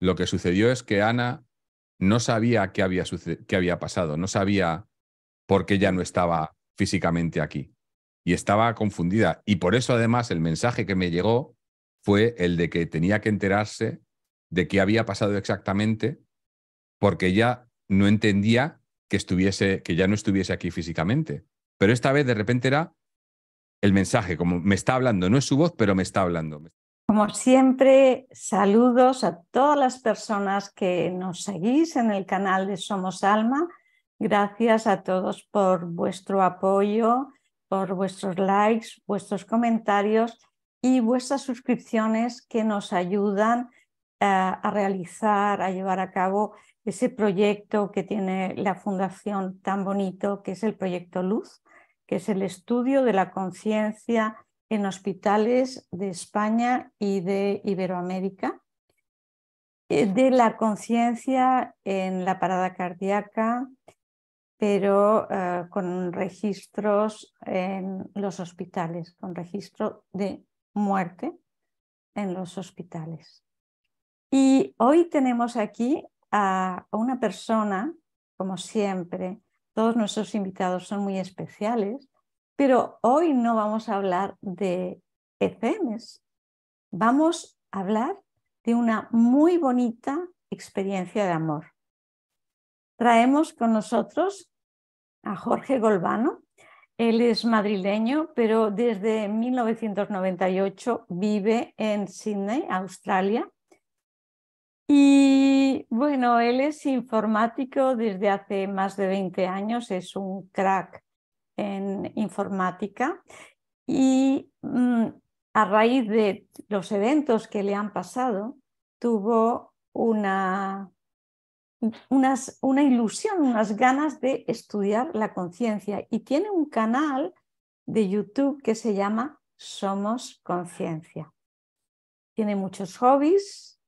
Lo que sucedió es que Ana no sabía qué había, había pasado, no sabía por qué ya no estaba físicamente aquí y estaba confundida. Y por eso además el mensaje que me llegó fue el de que tenía que enterarse de qué había pasado exactamente porque ya no entendía que estuviese que ya no estuviese aquí físicamente. Pero esta vez de repente era el mensaje, como me está hablando, no es su voz, pero me está hablando. Como siempre, saludos a todas las personas que nos seguís en el canal de Somos Alma. Gracias a todos por vuestro apoyo, por vuestros likes, vuestros comentarios y vuestras suscripciones que nos ayudan eh, a realizar, a llevar a cabo ese proyecto que tiene la Fundación tan bonito, que es el proyecto Luz, que es el estudio de la conciencia en hospitales de España y de Iberoamérica eh, de la conciencia en la parada cardíaca, pero eh, con registros en los hospitales, con registro de muerte en los hospitales. Y hoy tenemos aquí a una persona, como siempre, todos nuestros invitados son muy especiales, pero hoy no vamos a hablar de ECMs, vamos a hablar de una muy bonita experiencia de amor. Traemos con nosotros a Jorge Golbano. Él es madrileño, pero desde 1998 vive en Sydney, Australia. Y bueno, él es informático desde hace más de 20 años, es un crack en informática y mm, a raíz de los eventos que le han pasado, tuvo una, una ilusión, unas ganas de estudiar la conciencia y tiene un canal de YouTube que se llama Somos Conciencia. Tiene muchos hobbies,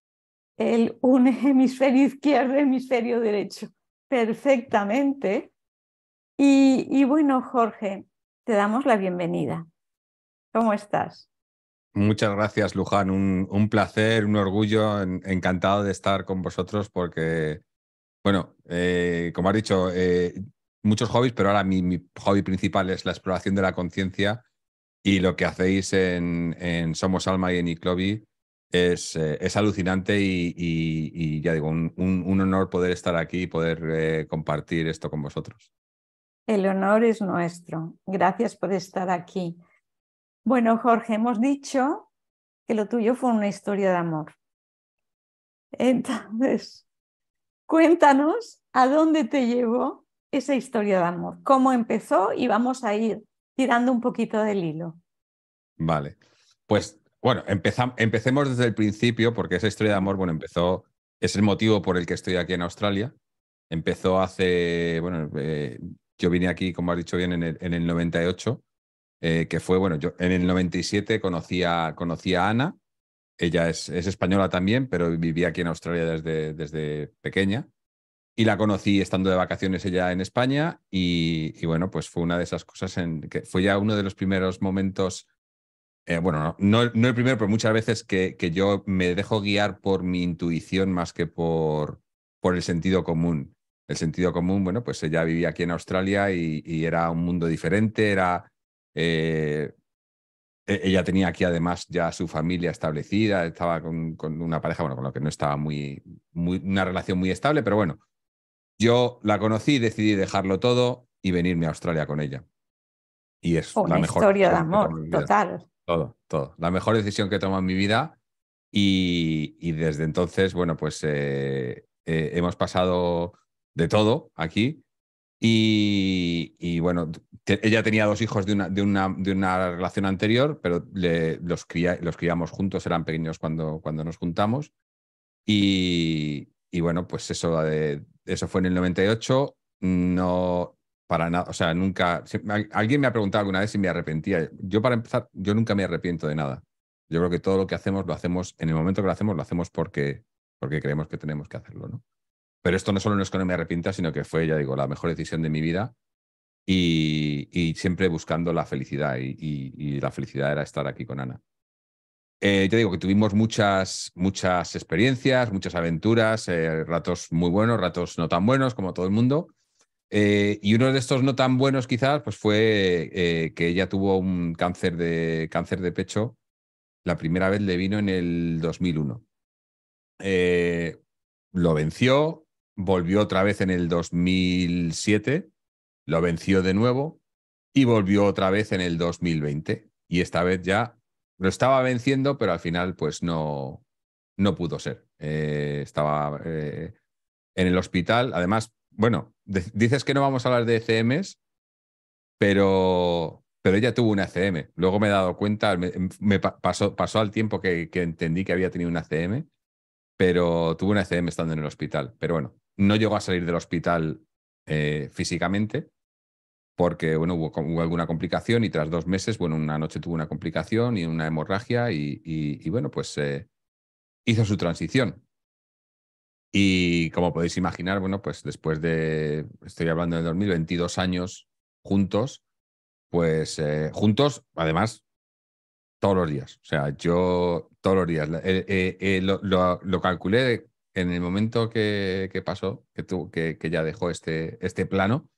él une hemisferio izquierdo, hemisferio derecho perfectamente y, bueno, Jorge, te damos la bienvenida. ¿Cómo estás? Muchas gracias, Luján. Un, placer, un orgullo. encantado de estar con vosotros porque, bueno, eh, como has dicho, eh, muchos hobbies, pero ahora mi, hobby principal es la exploración de la conciencia y lo que hacéis en, Somos Alma y en Iclobi es, eh, alucinante y, ya digo, un, honor poder estar aquí y poder compartir esto con vosotros. El honor es nuestro. Gracias por estar aquí. Bueno, Jorge, hemos dicho que lo tuyo fue una historia de amor. Entonces, cuéntanos a dónde te llevó esa historia de amor, cómo empezó y vamos a ir tirando un poquito del hilo. Vale, pues bueno, empecemos desde el principio porque esa historia de amor, bueno, empezó, es el motivo por el que estoy aquí en Australia. Empezó hace, bueno, eh, yo vine aquí, como has dicho bien, en el, 98, eh, que fue, bueno, yo en el 97 conocí a, a Ana, ella es, española también, pero vivía aquí en Australia desde, desde pequeña. Y la conocí estando de vacaciones ella en España y, bueno, pues fue una de esas cosas en que fue ya uno de los primeros momentos eh, bueno, no, no, el primero, pero muchas veces que, que, yo me dejo guiar por mi intuición más que por, por el sentido común el sentido común, bueno, pues ella vivía aquí en Australia y, era un mundo diferente, era... Eh, e, ella tenía aquí además ya su familia establecida, estaba con, una pareja, bueno, con lo que no estaba muy, una relación muy estable, pero bueno, yo la conocí, decidí dejarlo todo y venirme a Australia con ella. Y es oh, la mejor historia de amor, total. Todo, todo. La mejor decisión que he tomado en mi vida y, desde entonces, bueno, pues eh, eh, hemos pasado de todo aquí. Y, bueno, ella tenía dos hijos de una, de una, de una relación anterior, pero le, los, los criamos juntos, eran pequeños cuando, cuando nos juntamos. Y, y bueno, pues eso, eso fue en el 98. No, para nada, o sea, nunca, alguien me ha preguntado alguna vez si me arrepentía. Yo para empezar, yo nunca me arrepiento de nada. Yo creo que todo lo que hacemos lo hacemos, en el momento que lo hacemos, lo hacemos porque, porque creemos que tenemos que hacerlo, ¿no? Pero esto no solo no es que no me arrepienta, sino que fue, ya digo, la mejor decisión de mi vida y, siempre buscando la felicidad. Y, la felicidad era estar aquí con Ana. Eh, ya digo que tuvimos muchas, muchas experiencias, muchas aventuras, eh, ratos muy buenos, ratos no tan buenos, como todo el mundo. Eh, y uno de estos no tan buenos quizás, pues fue que ella tuvo un cáncer de, cáncer de pecho. La primera vez le vino en el 2001. lo venció, volvió otra vez en el 2007, lo venció de nuevo y volvió otra vez en el 2020. Y esta vez ya lo estaba venciendo, pero al final pues no, no pudo ser. Eh, estaba eh, en el hospital. Además, bueno, dices que no vamos a hablar de ECMs, pero, pero ella tuvo una ECM. Luego me he dado cuenta, me, pasó, pasó al tiempo que, que, entendí que había tenido una ECM, pero tuvo una ECM estando en el hospital. Pero bueno, no llegó a salir del hospital eh, físicamente porque bueno, hubo, hubo, alguna complicación y tras dos meses, bueno, una noche tuvo una complicación y una hemorragia y, bueno, pues eh, hizo su transición. Y como podéis imaginar, bueno, pues después de, estoy hablando de 2022 años juntos, pues eh, juntos, además, todos los días. O sea, yo todos los días. lo, calculé en el momento que, pasó, que, tú, que, ya dejó este, este plano,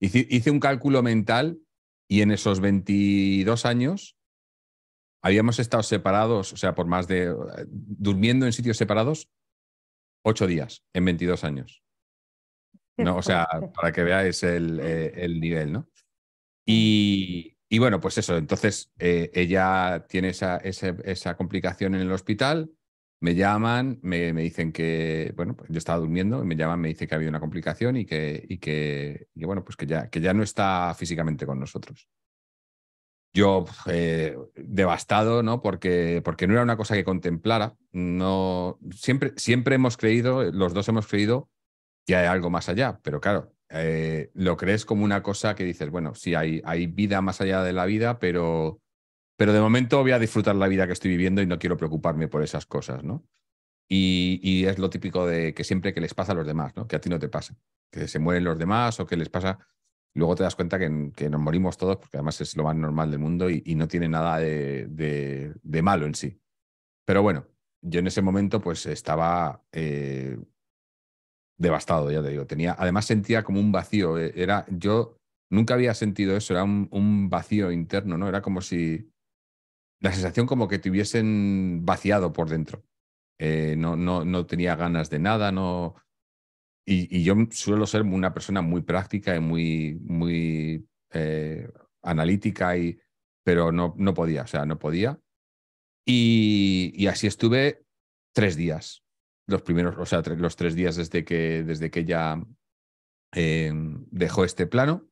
hice, un cálculo mental y en esos 22 años habíamos estado separados, o sea, por más de, durmiendo en sitios separados, ocho días en 22 años. No, o sea, para que veáis el, eh, el nivel, ¿no? Y, bueno, pues eso, entonces eh, ella tiene esa complicación en el hospital, me llaman, me, dicen que, bueno, pues yo estaba durmiendo, y me llaman, me dicen que ha habido una complicación y que, y que, bueno, pues que ya, que ya no está físicamente con nosotros. Yo eh, devastado, ¿no? Porque, porque no era una cosa que contemplara. No, siempre, siempre hemos creído, los dos hemos creído que hay algo más allá, pero claro, eh, lo crees como una cosa que dices, bueno, sí, hay, hay vida más allá de la vida, pero pero de momento voy a disfrutar la vida que estoy viviendo y no quiero preocuparme por esas cosas, ¿no? Y, es lo típico de que siempre que les pasa a los demás, ¿no? Que a ti no te pasa. Que se mueren los demás o que les pasa. Luego te das cuenta que, nos morimos todos, porque además es lo más normal del mundo y, no tiene nada de, malo en sí. Pero bueno, yo en ese momento pues estaba eh, devastado, ya te digo. Tenía, además sentía como un vacío. Eh, era, yo nunca había sentido eso, era un, un vacío interno, ¿no? Era como si la sensación como que te hubiesen vaciado por dentro. Eh, no, no, no tenía ganas de nada, no... Y, yo suelo ser una persona muy práctica y muy, muy eh, analítica, y, pero no, no podía, o sea, no podía. Y, así estuve tres días, los primeros, o sea, tres, los tres días desde que, desde que ella eh, dejó este plano.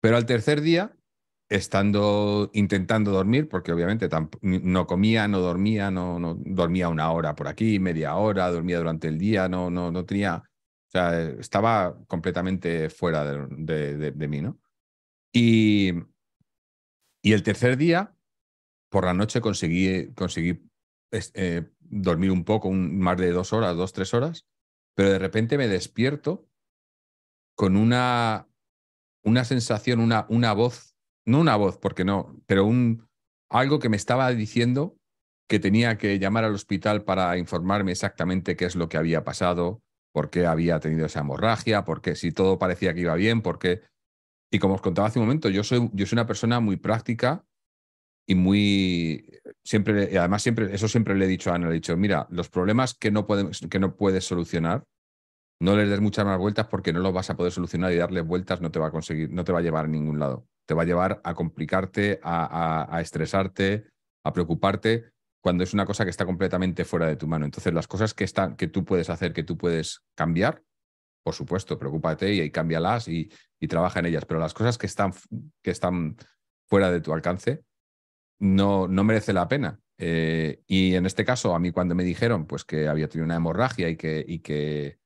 Pero al tercer día estando intentando dormir, porque obviamente no comía, no dormía, no, dormía una hora por aquí, media hora, dormía durante el día, no, no, no tenía, o sea, estaba completamente fuera de, mí, ¿no? Y, y, el tercer día, por la noche conseguí, eh, dormir un poco, un, más de dos horas, dos, tres horas, pero de repente me despierto con una, una sensación, una, una voz no una voz, porque no, pero un, algo que me estaba diciendo que tenía que llamar al hospital para informarme exactamente qué es lo que había pasado, por qué había tenido esa hemorragia, por qué si todo parecía que iba bien, por qué... Y como os contaba hace un momento, yo soy, yo soy una persona muy práctica y muy... Siempre, además, siempre, eso siempre le he dicho a Ana, le he dicho, mira, los problemas que no, podemos, que no puedes solucionar, no les des muchas más vueltas porque no los vas a poder solucionar y darles vueltas no te va a conseguir, no te va a llevar a ningún lado te va a llevar a complicarte, a, estresarte, a preocuparte, cuando es una cosa que está completamente fuera de tu mano. Entonces, las cosas que, están, que tú puedes hacer, que tú puedes cambiar, por supuesto, preocúpate y, ahí cámbialas y, trabaja en ellas. Pero las cosas que están, que están fuera de tu alcance, no, no merece la pena. Eh, y en este caso, a mí cuando me dijeron pues, que había tenido una hemorragia y que, y que,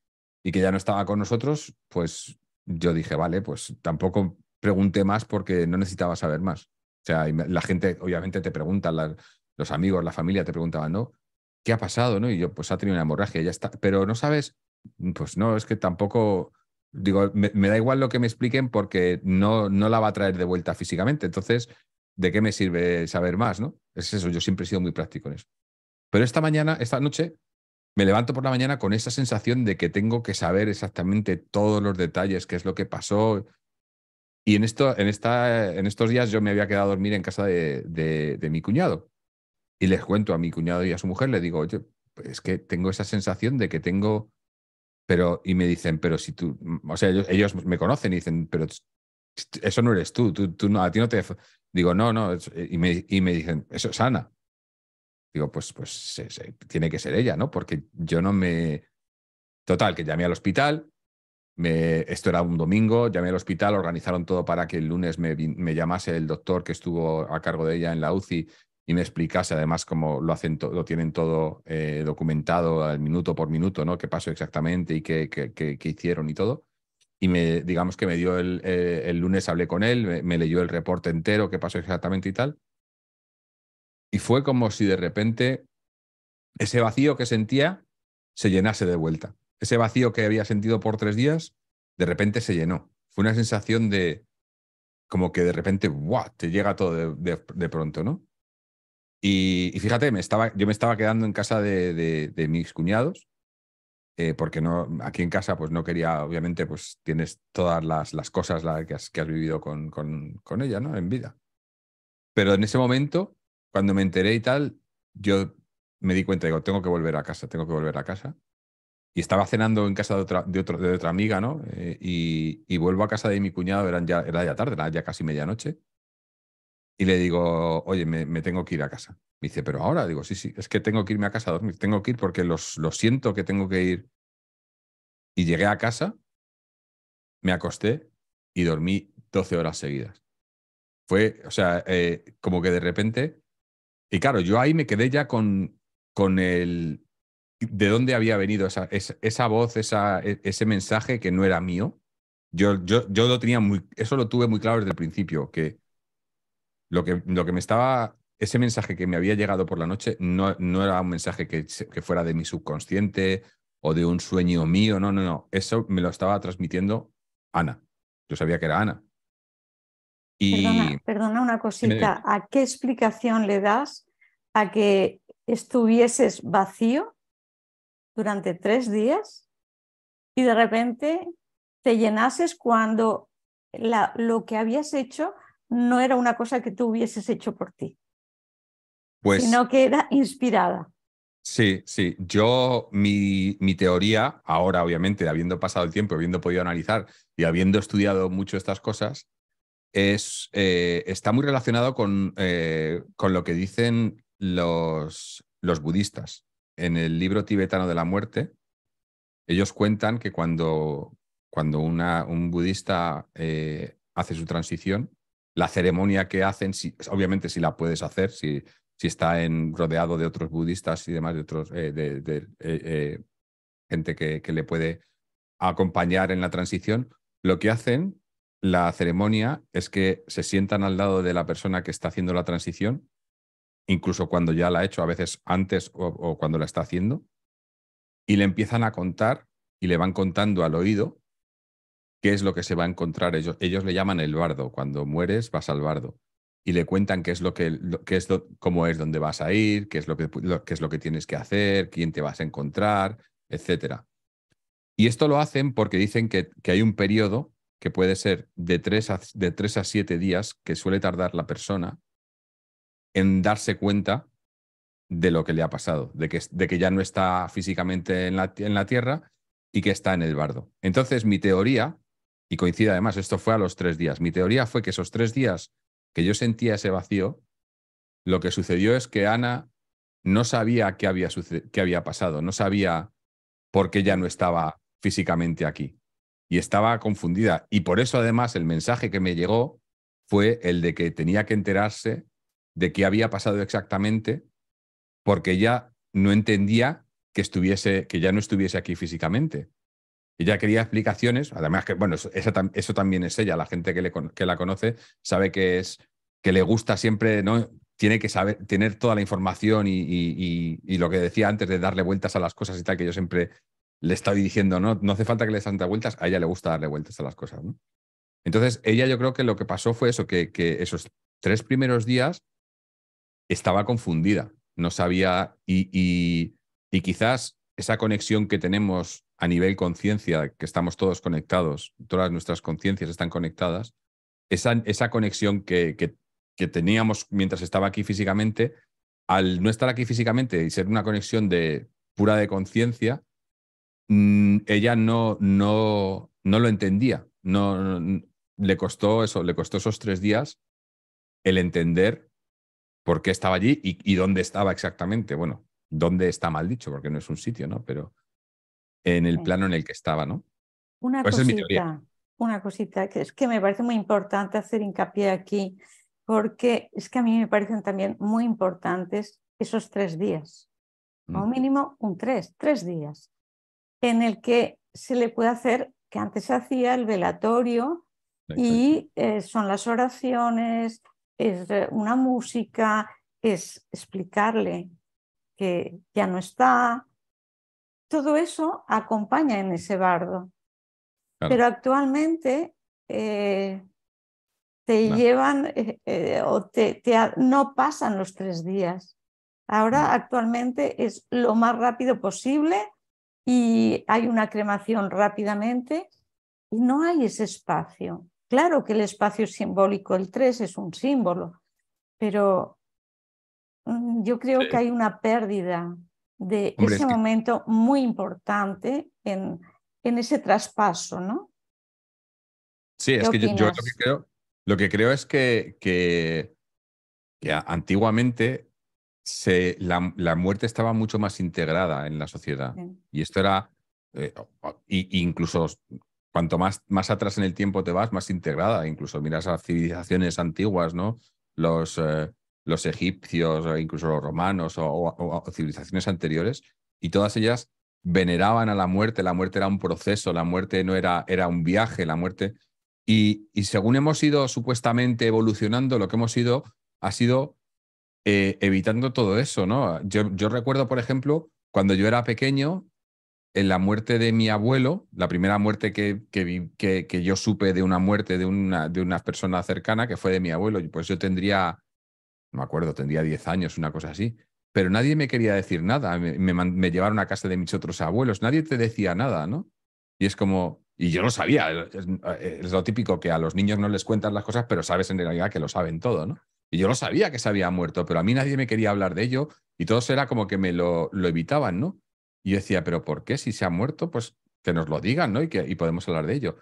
y que ya no estaba con nosotros, pues yo dije, vale, pues tampoco pregunté más porque no necesitaba saber más. O sea, la gente obviamente te pregunta, los amigos, la familia te preguntaban, ¿no? ¿Qué ha pasado? ¿no? Y yo, pues ha tenido una hemorragia, ya está. Pero no sabes, pues no, es que tampoco, digo, me, da igual lo que me expliquen porque no, no la va a traer de vuelta físicamente. Entonces, ¿de qué me sirve saber más? ¿no? Es eso, yo siempre he sido muy práctico en eso. Pero esta mañana, esta noche, me levanto por la mañana con esa sensación de que tengo que saber exactamente todos los detalles, qué es lo que pasó, y en, esto, en, esta, en estos días yo me había quedado a dormir en casa de, mi cuñado. Y les cuento a mi cuñado y a su mujer, le digo, oye, pues es que tengo esa sensación de que tengo, pero, y me dicen, pero si tú, o sea, ellos, me conocen y dicen, pero eso no eres tú, tú, tú a ti no te, digo, no, no, y me, y me dicen, eso es Ana. Digo, pues, pues tiene que ser ella, ¿no? Porque yo no me... Total, que llamé al hospital, esto era un domingo, llamé al hospital, organizaron todo para que el lunes me, llamase el doctor que estuvo a cargo de ella en la UCI y me explicase además cómo lo, hacen lo tienen todo eh, documentado al minuto por minuto, ¿no? qué pasó exactamente y qué, hicieron y todo. Y me, digamos que me dio el, eh, el lunes, hablé con él, me, me, leyó el reporte entero, qué pasó exactamente y tal. Y fue como si de repente ese vacío que sentía se llenase de vuelta ese vacío que había sentido por tres días, de repente se llenó. Fue una sensación de como que de repente, ¡guau! Te llega todo de, pronto, ¿no? Y, fíjate, me estaba, yo me estaba quedando en casa de, de mis cuñados, eh, porque no, aquí en casa pues no quería, obviamente, pues tienes todas las, las cosas la, que, has, vivido con, con, con ella, ¿no? En vida. Pero en ese momento, cuando me enteré y tal, yo me di cuenta, digo, tengo que volver a casa, tengo que volver a casa y estaba cenando en casa de otra, otro, de otra amiga, ¿no? Eh, y, vuelvo a casa de mi cuñado, eran ya, era ya tarde, era ya casi medianoche. Y le digo, oye, me, tengo que ir a casa. Me dice, pero ahora, digo, sí, sí, es que tengo que irme a casa a dormir, tengo que ir porque los, lo siento que tengo que ir. Y llegué a casa, me acosté y dormí 12 horas seguidas. Fue, o sea, eh, como que de repente. Y claro, yo ahí me quedé ya con, con el de dónde había venido esa, voz, e, ese mensaje que no era mío. Yo, yo, yo lo tenía muy, eso lo tuve muy claro desde el principio, que lo que, lo que me estaba, ese mensaje que me había llegado por la noche no, no era un mensaje que, que fuera de mi subconsciente o de un sueño mío, no, no, no, eso me lo estaba transmitiendo Ana. Yo sabía que era Ana. Y... perdona una cosita, ¿a qué explicación le das a que estuvieses vacío durante tres días y de repente te llenases cuando lo que habías hecho no era una cosa que tú hubieses hecho por ti, pues sino que era inspirada. Sí, sí. Yo, mi, teoría, ahora obviamente, habiendo pasado el tiempo, habiendo podido analizar y habiendo estudiado mucho estas cosas, es, eh, está muy relacionado con, eh, con, lo que dicen los, los budistas en el libro tibetano de la muerte, ellos cuentan que cuando, cuando un budista eh, hace su transición, la ceremonia que hacen, obviamente si la puedes hacer, si, si está en, rodeado de otros budistas y demás, de otros eh, de, eh, gente que, que le puede acompañar en la transición, lo que hacen, la ceremonia, es que se sientan al lado de la persona que está haciendo la transición incluso cuando ya la ha hecho, a veces antes o, cuando la está haciendo, y le empiezan a contar y le van contando al oído qué es lo que se va a encontrar. Ellos, ellos le llaman el bardo, cuando mueres vas al bardo y le cuentan qué es lo que, es cómo es dónde vas a ir, qué es lo que, es lo que tienes que hacer, quién te vas a encontrar, etc. Y esto lo hacen porque dicen que, hay un periodo que puede ser de tres a, de a días que suele tardar la persona en darse cuenta de lo que le ha pasado, de que, de que ya no está físicamente en la, en la Tierra y que está en el bardo. Entonces, mi teoría, y coincide además, esto fue a los tres días, mi teoría fue que esos tres días que yo sentía ese vacío, lo que sucedió es que Ana no sabía qué había, qué había pasado, no sabía por qué ya no estaba físicamente aquí y estaba confundida. Y por eso además el mensaje que me llegó fue el de que tenía que enterarse de qué había pasado exactamente, porque ella no entendía que, estuviese, que ya no estuviese aquí físicamente. Ella quería explicaciones, además que, bueno, eso, también es ella, la gente que, que la conoce sabe que es que le gusta siempre, ¿no? Tiene que saber, tener toda la información y, lo que decía antes de darle vueltas a las cosas y tal, que yo siempre le estaba diciendo, no, no hace falta que le des vueltas, a ella le gusta darle vueltas a las cosas, Entonces, ella yo creo que lo que pasó fue eso, que, que esos tres primeros días estaba confundida, no sabía y, quizás esa conexión que tenemos a nivel conciencia, que estamos todos conectados, todas nuestras conciencias están conectadas, esa, esa conexión que, que, teníamos mientras estaba aquí físicamente, al no estar aquí físicamente y ser una conexión de, pura de conciencia, mm, ella no, no, no lo entendía, no, le costó eso, le costó esos tres días el entender por qué estaba allí y, dónde estaba exactamente. Bueno, dónde está mal dicho, porque no es un sitio, ¿no? Pero en el plano en el que estaba, ¿no? Una pues cosita, una cosita que es que me parece muy importante hacer hincapié aquí, porque es que a mí me parecen también muy importantes esos tres días, a un mm. mínimo un tres, tres días, en el que se le puede hacer, que antes se hacía el velatorio, y eh, son las oraciones, es eh, una música, es explicarle que ya no está. Todo eso acompaña en ese bardo. Pero actualmente eh, te llevan eh, o no pasan los tres días. Ahora mm. actualmente es lo más rápido posible y hay una cremación rápidamente y no hay ese espacio. Claro que el espacio simbólico, el 3 es un símbolo, pero mm, yo creo que hay una pérdida de ese momento muy importante en, en ese traspaso, ¿no? Sí, es que yo, lo que creo, que es que, que, antiguamente se, la, muerte estaba mucho más integrada en la sociedad. Y esto era, eh, incluso cuanto más, más atrás en el tiempo te vas, más integrada. Incluso miras a civilizaciones antiguas, ¿no? Los, eh, los egipcios, eh, incluso los romanos o, civilizaciones anteriores, y todas ellas veneraban a la muerte. La muerte era un proceso, la muerte no era, era un viaje, la muerte. Y, según hemos ido supuestamente evolucionando, lo que hemos ido ha sido eh, evitando todo eso, ¿no? yo recuerdo, por ejemplo, cuando yo era pequeño, en eh, la muerte de mi abuelo, la primera muerte que, que, yo supe de una muerte de una, de una persona cercana, que fue de mi abuelo, pues yo tendría, no me acuerdo, tendría 10 años, una cosa así, pero nadie me quería decir nada, me, llevaron a casa de mis otros abuelos, nadie te decía nada, ¿no? Y es como, y yo lo sabía, eh, es, lo típico que a los niños no les cuentan las cosas, pero sabes en realidad que lo saben todo, ¿no? Y yo lo sabía que se había muerto, pero a mí nadie me quería hablar de ello y todos era como que me lo, lo evitaban, ¿no? Y yo decía, pero ¿por qué? Si se ha muerto, pues que nos lo digan, ¿no? Y, que, y podemos hablar de ello.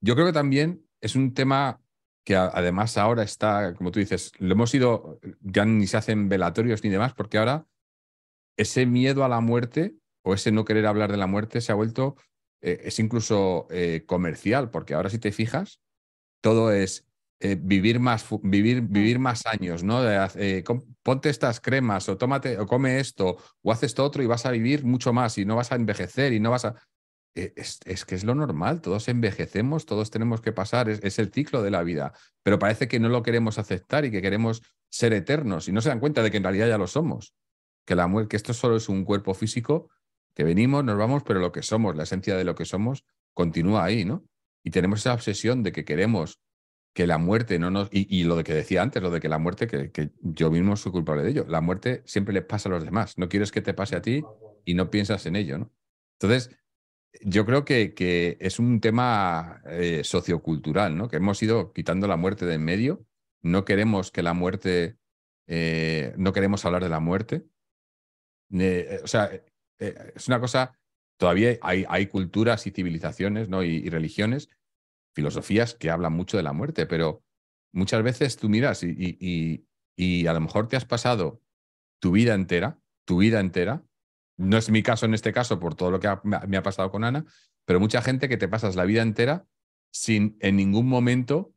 Yo creo que también es un tema que además ahora está, como tú dices, lo hemos ido, ya ni se hacen velatorios ni demás, porque ahora ese miedo a la muerte o ese no querer hablar de la muerte se ha vuelto, eh, es incluso eh, comercial, porque ahora si te fijas, todo es eh, vivir, más, vivir, vivir mm. más años, ¿no? ponte estas cremas o tómate o come esto o haces esto otro y vas a vivir mucho más y no vas a envejecer y no vas a... E, es, que es lo normal, todos envejecemos, todos tenemos que pasar, es, el ciclo de la vida, pero parece que no lo queremos aceptar y que queremos ser eternos y no se dan cuenta de que en realidad ya lo somos, que, la muerte, que esto solo es un cuerpo físico, que venimos, nos vamos, pero lo que somos, la esencia de lo que somos, continúa ahí, ¿no? Y tenemos esa obsesión de que queremos que la muerte no nos... Y, lo de que decía antes, lo de que la muerte, que, yo mismo soy culpable de ello, la muerte siempre le pasa a los demás, no quieres que te pase a ti y no piensas en ello, Entonces, yo creo que, que es un tema eh, sociocultural, ¿no? Que hemos ido quitando la muerte de en medio, no queremos que la muerte, eh, no queremos hablar de la muerte. Eh, o sea, es una cosa, todavía hay, hay culturas y civilizaciones, ¿no? y religiones filosofías que hablan mucho de la muerte, pero muchas veces tú miras y, y, a lo mejor te has pasado tu vida entera, tu vida entera, no es mi caso en este caso por todo lo que me ha pasado con Ana, pero mucha gente que te pasas la vida entera sin en ningún momento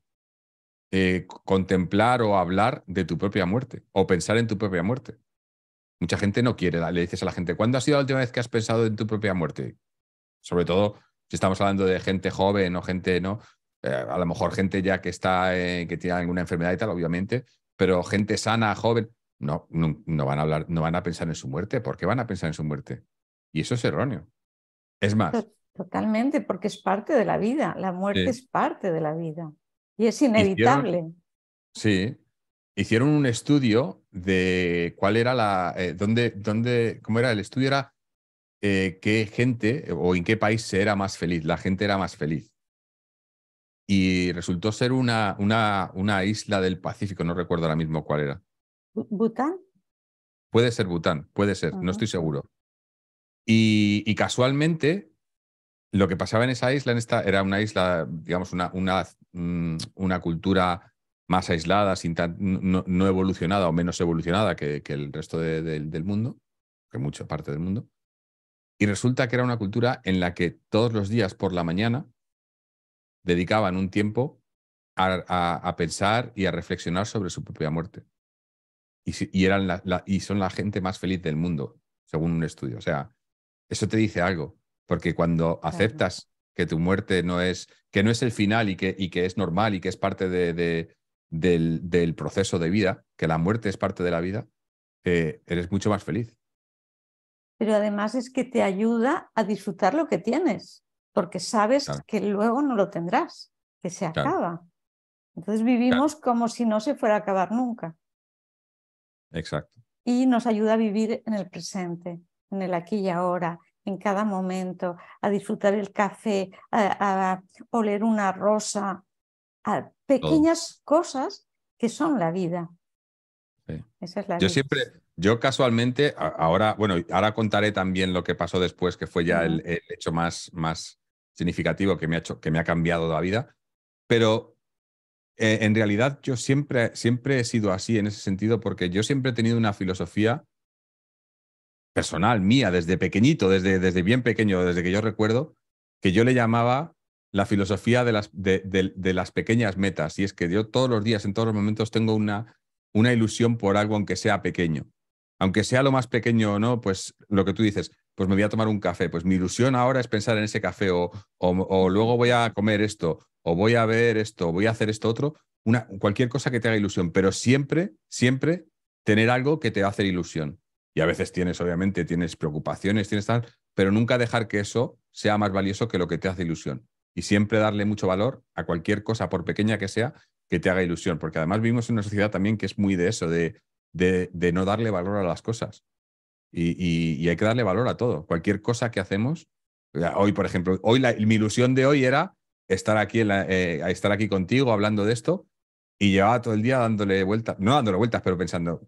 eh, contemplar o hablar de tu propia muerte o pensar en tu propia muerte. Mucha gente no quiere, le dices a la gente, ¿cuándo ha sido la última vez que has pensado en tu propia muerte? Sobre todo si estamos hablando de gente joven o gente, ¿no? Eh, a lo mejor gente ya que está, eh, que tiene alguna enfermedad y tal, obviamente, pero gente sana, joven, no, no, van a hablar, no van a pensar en su muerte. ¿Por qué van a pensar en su muerte? Y eso es erróneo. Es más. Totalmente, porque es parte de la vida. La muerte es parte de la vida. Y es inevitable. sí. Hicieron un estudio de cuál era la. Eh, dónde, dónde, ¿Cómo era? El estudio era eh, qué gente eh, o en qué país se era más feliz, la gente era más feliz. Y resultó ser una, una, una isla del Pacífico, no recuerdo ahora mismo cuál era. ¿Bután? Puede ser Bután, puede ser, no estoy seguro. Y, casualmente, lo que pasaba en esa isla, en esta, era una isla, digamos, una, una, mm, una cultura más aislada, sin tan, no, evolucionada o menos evolucionada que, el resto del mundo, que mucha parte del mundo. Y resulta que era una cultura en la que todos los días por la mañana dedicaban un tiempo a, pensar y a reflexionar sobre su propia muerte. Y, eran y son la gente más feliz del mundo, según un estudio. O sea, eso te dice algo, porque cuando aceptas que tu muerte no es, que no es el final y que, y que es normal y que es parte de, del, proceso de vida, que la muerte es parte de la vida, eh, eres mucho más feliz pero además es que te ayuda a disfrutar lo que tienes, porque sabes que luego no lo tendrás, que se acaba. Entonces vivimos como si no se fuera a acabar nunca. Exacto. Y nos ayuda a vivir en el presente, en el aquí y ahora, en cada momento, a disfrutar el café, a, oler una rosa, a pequeñas cosas que son la vida. Esa es la Yo siempre yo casualmente, ahora, bueno, ahora contaré también lo que pasó después, que fue ya el, hecho más, más significativo que me, ha que me ha cambiado la vida, pero eh, en realidad yo siempre, siempre he sido así en ese sentido porque yo siempre he tenido una filosofía personal, mía, desde pequeñito, desde, desde bien pequeño, desde que yo recuerdo, que yo le llamaba la filosofía de las, de las pequeñas metas. Y es que yo todos los días, en todos los momentos, tengo una, una ilusión por algo, aunque sea pequeño aunque sea lo más pequeño o no, pues lo que tú dices, pues me voy a tomar un café, pues mi ilusión ahora es pensar en ese café o, luego voy a comer esto o voy a ver esto o voy a hacer esto otro, una, cualquier cosa que te haga ilusión, pero siempre, siempre tener algo que te va ilusión. Y a veces tienes, obviamente, tienes preocupaciones, tienes tal, pero nunca dejar que eso sea más valioso que lo que te hace ilusión. Y siempre darle mucho valor a cualquier cosa, por pequeña que sea, que te haga ilusión. Porque además vivimos en una sociedad también que es muy de eso, de de, no darle valor a las cosas. Y, hay que darle valor a todo. Cualquier cosa que hacemos. Hoy, por ejemplo, hoy mi ilusión de hoy era estar aquí, eh, estar aquí contigo hablando de esto y llevaba todo el día dándole vueltas, no dándole vueltas, pero pensando,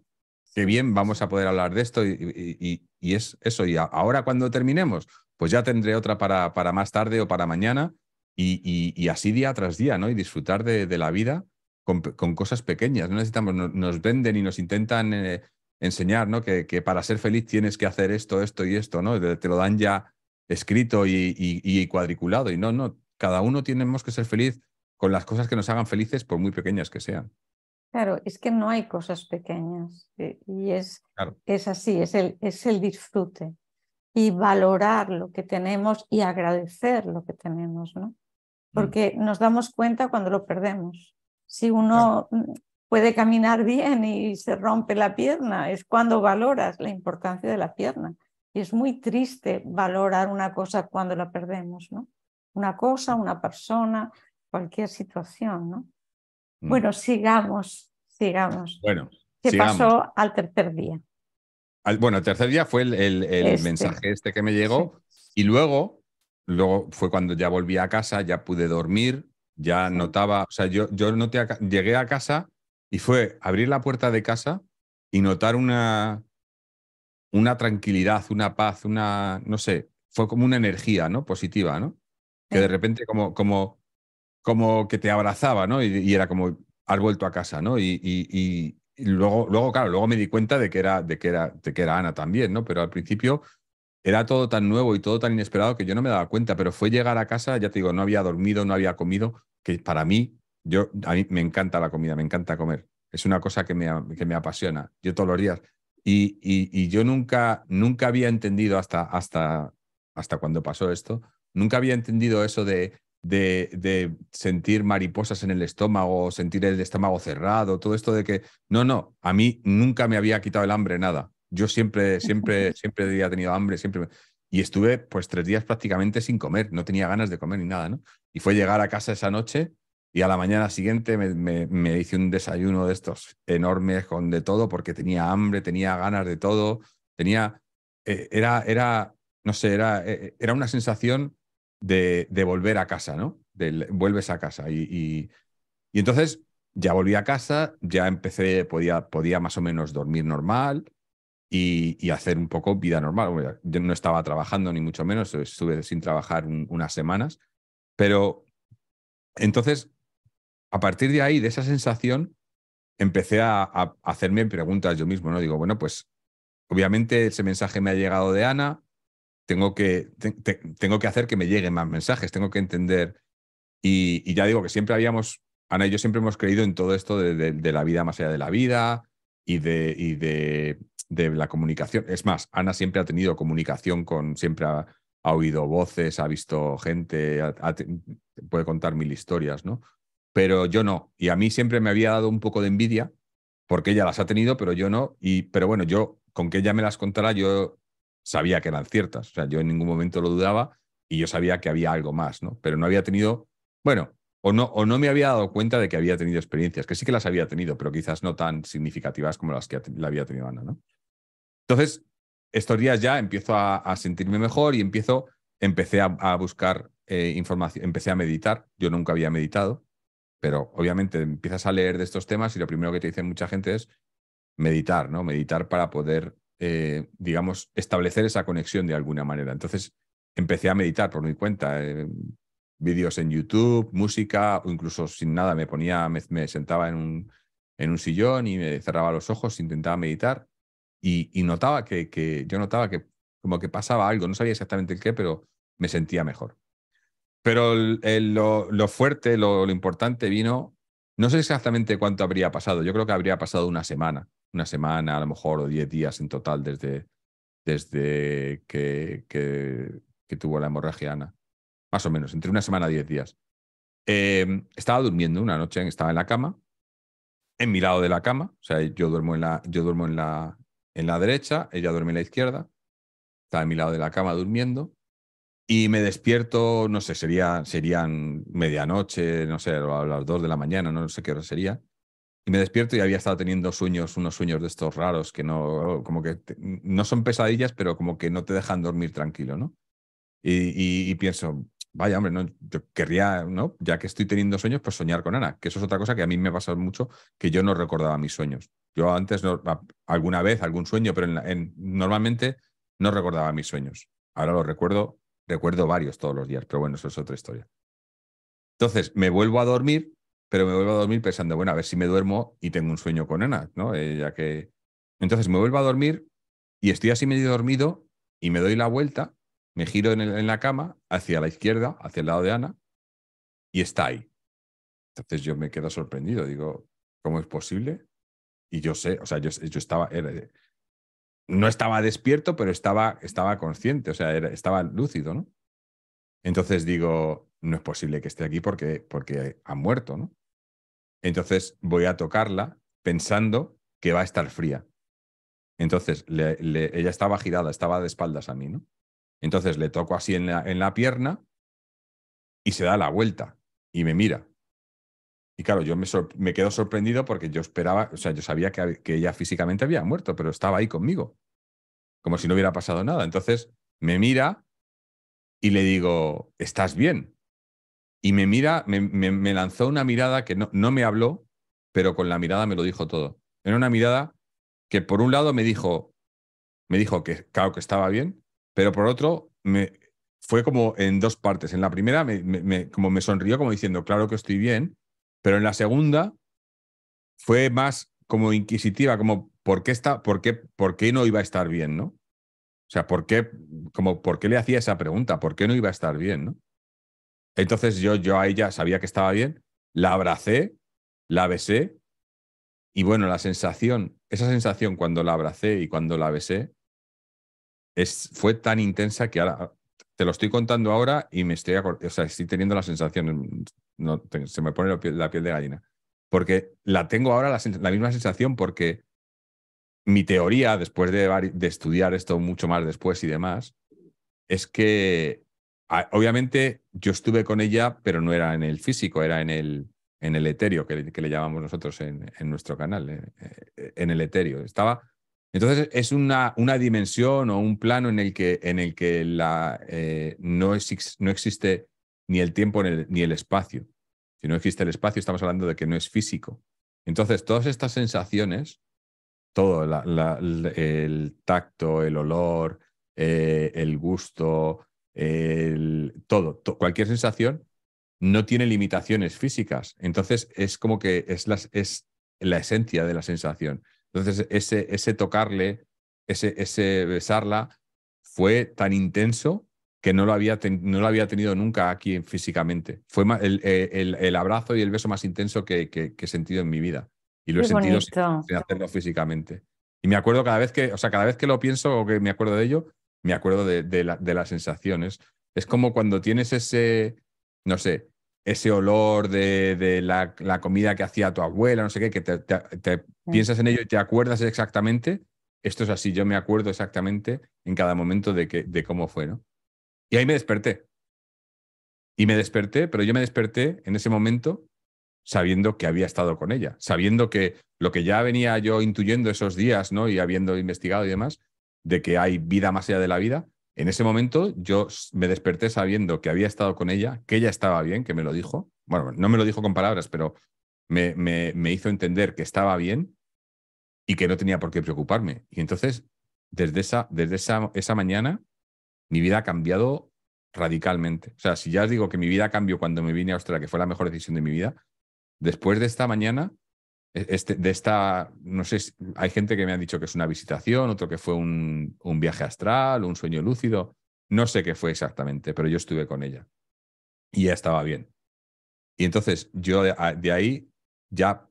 qué bien, vamos a poder hablar de esto y, es eso. Y ahora cuando terminemos, pues ya tendré otra para, más tarde o para mañana y, así día tras día, ¿no? Y disfrutar de la vida con, cosas pequeñas. No necesitamos, nos venden y nos intentan eh, enseñar ¿no? Que, para ser feliz tienes que hacer esto, esto y esto, ¿no? Te, lo dan ya escrito y, cuadriculado. Y no, no, cada uno tenemos que ser feliz con las cosas que nos hagan felices, por muy pequeñas que sean. Claro, es que no hay cosas pequeñas eh, y es, es así, es el, es el disfrute y valorar lo que tenemos y agradecer lo que tenemos, ¿no? Mm. Porque nos damos cuenta cuando lo perdemos. Si uno puede caminar bien y se rompe la pierna, es cuando valoras la importancia de la pierna. Y es muy triste valorar una cosa cuando la perdemos, ¿no? Una cosa, una persona, cualquier situación, ¿no? Mm. Bueno, sigamos, sigamos. Bueno, ¿qué pasó al tercer día? Al, bueno, el tercer día fue el, este. mensaje este que me llegó y luego, luego fue cuando ya volví a casa, ya pude dormir, ya notaba, o sea, yo, yo llegué a casa y fue abrir la puerta de casa y notar una, una tranquilidad, una paz, una, no sé, fue como una energía, ¿no? Positiva, ¿no? Que de repente como, como, como que te abrazaba, ¿no? Y, era como, has vuelto a casa, ¿no? Y, y, y, luego, luego, claro, luego me di cuenta de que, era, de, que era, de que era Ana también, ¿no? Pero al principio era todo tan nuevo y todo tan inesperado que yo no me daba cuenta, pero fue llegar a casa, ya te digo, no había dormido, no había comido, que para mí, yo, a mí me encanta la comida, me encanta comer. Es una cosa que me, que me apasiona. Yo todos los días. Y, y, yo nunca, nunca había entendido hasta, hasta, hasta cuando pasó esto, nunca había entendido eso de, de, sentir mariposas en el estómago, sentir el estómago cerrado, todo esto de que, no, no, a mí nunca me había quitado el hambre nada. Yo siempre, siempre, siempre había tenido hambre, siempre. Y estuve pues tres días prácticamente sin comer, no tenía ganas de comer ni nada, ¿no? Y fue llegar a casa esa noche y a la mañana siguiente me, hice un desayuno de estos enormes con de todo porque tenía hambre, tenía ganas de todo, tenía... Eh, era, era, no sé, era, eh, era una sensación de, volver a casa, ¿no? De, vuelves a casa. Y, entonces ya volví a casa, ya empecé, podía, podía más o menos dormir normal y, hacer un poco vida normal. Yo no estaba trabajando, ni mucho menos, estuve sin trabajar unas semanas, pero entonces, a partir de ahí, de esa sensación, empecé a, hacerme preguntas yo mismo, ¿no? Digo, bueno, pues obviamente ese mensaje me ha llegado de Ana, tengo que, tengo que hacer que me lleguen más mensajes, tengo que entender. Y, ya digo que siempre habíamos, Ana y yo siempre hemos creído en todo esto de, la vida más allá de la vida y, de, y de, la comunicación. Es más, Ana siempre ha tenido comunicación con, siempre ha, ha oído voces, ha visto gente, puede contar mil historias, ¿no? Pero yo no. Y a mí siempre me había dado un poco de envidia, porque ella las ha tenido, pero yo no. Y, pero bueno, yo, con que ella me las contara, yo sabía que eran ciertas. O sea, yo en ningún momento lo dudaba y yo sabía que había algo más, ¿no? Pero no había tenido, bueno, o no, o no me había dado cuenta de que había tenido experiencias, que sí que las había tenido, pero quizás no tan significativas como las que la había tenido Ana, ¿no? Entonces, estos días ya empiezo a, sentirme mejor y empiezo, empecé a, buscar eh, información, empecé a meditar, yo nunca había meditado, pero obviamente empiezas a leer de estos temas y lo primero que te dice mucha gente es meditar, ¿no? Meditar para poder, eh, digamos, establecer esa conexión de alguna manera. Entonces empecé a meditar por mi cuenta, eh, vídeos en YouTube, música o incluso sin nada, me ponía, me, sentaba en un, en un sillón y me cerraba los ojos, intentaba meditar y, notaba que, que, yo notaba que como que pasaba algo, no sabía exactamente el qué, pero me sentía mejor. Pero lo, lo, fuerte, lo, importante vino, no sé exactamente cuánto habría pasado, yo creo que habría pasado una semana, una semana a lo mejor o diez días en total desde, desde que, que, que tuvo la hemorragia Ana, más o menos, entre una semana y diez días. Em, estaba durmiendo una noche, estaba en la cama, en mi lado de la cama, o sea, yo duermo en la, yo duermo en la, en la derecha, ella duerme en la izquierda, está a mi lado de la cama durmiendo y me despierto, no sé, sería, serían medianoche, no sé, a las dos de la mañana, no sé qué hora sería. Y me despierto y había estado teniendo sueños, unos sueños de estos raros que no, como que no son pesadillas, pero como que no te dejan dormir tranquilo, ¿no? y, y, pienso, vaya, hombre, no, yo querría, ¿no? Ya que estoy teniendo sueños, pues soñar con Ana, que eso es otra cosa que a mí me ha pasado mucho, que yo no recordaba mis sueños. Yo antes, alguna vez, algún sueño, pero normalmente no recordaba mis sueños. Ahora los recuerdo, recuerdo varios todos los días, pero bueno, eso es otra historia. Entonces, me vuelvo a dormir, pero me vuelvo a dormir pensando, bueno, a ver si me duermo y tengo un sueño con Ana, ¿no? Eh, ya que... Entonces, me vuelvo a dormir y estoy así medio dormido y me doy la vuelta me giro en, la cama hacia la izquierda, hacia el lado de Ana, y está ahí. Entonces yo me quedo sorprendido, digo, ¿cómo es posible? Y yo sé, o sea, yo, estaba, no estaba despierto, pero estaba, estaba consciente, o sea, estaba lúcido, ¿no? Entonces digo, no es posible que esté aquí porque, porque ha muerto, ¿no? Entonces voy a tocarla pensando que va a estar fría. Entonces ella estaba girada, estaba de espaldas a mí, ¿no? Entonces le toco así en la, en la pierna y se da la vuelta y me mira. Y claro, yo me, me, quedo sorprendido porque yo esperaba, o sea, yo sabía que, ella físicamente había muerto, pero estaba ahí conmigo, como si no hubiera pasado nada. Entonces me mira y le digo, ¿estás bien? Y me mira, me, lanzó una mirada que no, me habló, pero con la mirada me lo dijo todo. Era una mirada que por un lado me dijo, me dijo que claro que estaba bien, pero por otro, me, fue como en dos partes. En la primera, me, como me sonrió, como diciendo, claro que estoy bien. Pero en la segunda, fue más como inquisitiva, como, ¿por qué, está, por qué, por qué no iba a estar bien, no? O sea, ¿por qué, como, ¿por qué le hacía esa pregunta? ¿Por qué no iba a estar bien? ¿no? Entonces yo, yo a ella sabía que estaba bien, la abracé, la besé, y bueno, la sensación, esa sensación cuando la abracé y cuando la besé, fue tan intensa que ahora te lo estoy contando ahora y me estoy, o sea, estoy teniendo la sensación, se me pone la piel, de gallina, porque la tengo ahora la, misma sensación porque mi teoría, después de, estudiar esto mucho más después y demás, es que obviamente yo estuve con ella, pero no era en el físico, era en el, en el etéreo, que, le llamamos nosotros en, nuestro canal, eh, eh, en el etéreo. Estaba entonces es una, dimensión o un plano en el que, en el que la, eh, no, existe ni el tiempo ni el, espacio. Si no existe el espacio, estamos hablando de que no es físico. Entonces, todas estas sensaciones, todo, el tacto, el olor, eh, el gusto, todo, cualquier sensación no tiene limitaciones físicas. Entonces, es como que es la esencia de la sensación. Entonces, ese, ese tocarle, ese, ese besarla, fue tan intenso que no lo había, no lo había tenido nunca aquí físicamente. Fue eh, el, el, abrazo y el beso más intenso que, que, he sentido en mi vida. Y lo he sentido sin, hacerlo físicamente. Y me acuerdo cada vez que, o sea, cada vez que lo pienso o que me acuerdo de ello, me acuerdo de, la, de las sensaciones. Es como cuando tienes ese, no sé, ese olor de, de la, la, comida que hacía tu abuela, no sé qué, que te, piensas en ello y te acuerdas exactamente. Esto es así, yo me acuerdo exactamente en cada momento de, que, de cómo fue, ¿no? Y ahí me desperté. Y me desperté, pero yo me desperté en ese momento sabiendo que había estado con ella, sabiendo que lo que ya venía yo intuyendo esos días, ¿no? Y habiendo investigado y demás, de que hay vida más allá de la vida, en ese momento yo me desperté sabiendo que había estado con ella, que ella estaba bien, que me lo dijo. Bueno, no me lo dijo con palabras, pero me, hizo entender que estaba bien y que no tenía por qué preocuparme. Y entonces, desde esa, desde esa, esa mañana, mi vida ha cambiado radicalmente. O sea, si ya os digo que mi vida cambió cuando me vine a Australia, que fue la mejor decisión de mi vida, después de esta mañana e-, este, de esta, no sé, hay gente que me ha dicho que es una visitación, otro que fue un, viaje astral, un sueño lúcido, no sé qué fue exactamente, pero yo estuve con ella y ya estaba bien. Y entonces yo de, de ahí ya,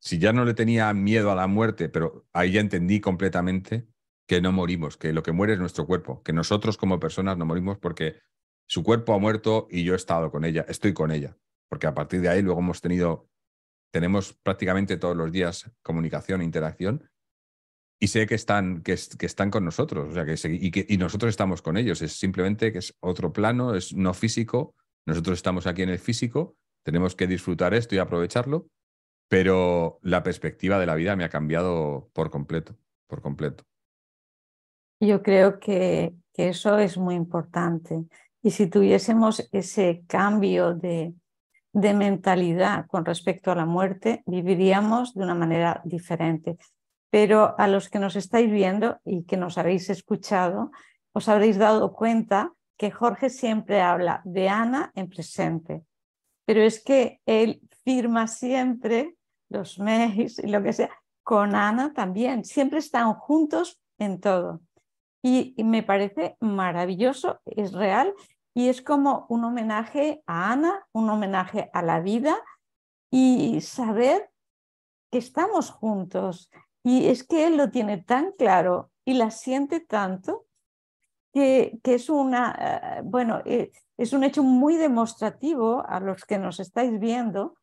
si ya no le tenía miedo a la muerte, pero ahí ya entendí completamente que no morimos, que lo que muere es nuestro cuerpo, que nosotros como personas no morimos porque su cuerpo ha muerto y yo he estado con ella, estoy con ella, porque a partir de ahí luego hemos tenido tenemos prácticamente todos los días comunicación e interacción y sé que están, que, están con nosotros o sea, que y, nosotros estamos con ellos. Es simplemente que es otro plano, es no físico, nosotros estamos aquí en el físico, tenemos que disfrutar esto y aprovecharlo, pero la perspectiva de la vida me ha cambiado por completo, por completo. Yo creo que eso es muy importante. Y si tuviésemos ese cambio de, de mentalidad con respecto a la muerte, viviríamos de una manera diferente. Pero a los que nos estáis viendo y que nos habéis escuchado, os habréis dado cuenta que Jorge siempre habla de Ana en presente, pero es que él firma siempre los mails y lo que sea con Ana también, siempre están juntos en todo. Y, y me parece maravilloso, es real y es como un homenaje a Ana, un homenaje a la vida y saber que estamos juntos. Y es que él lo tiene tan claro y la siente tanto que, es una, eh, bueno, eh, es un hecho muy demostrativo a los que nos estáis viendo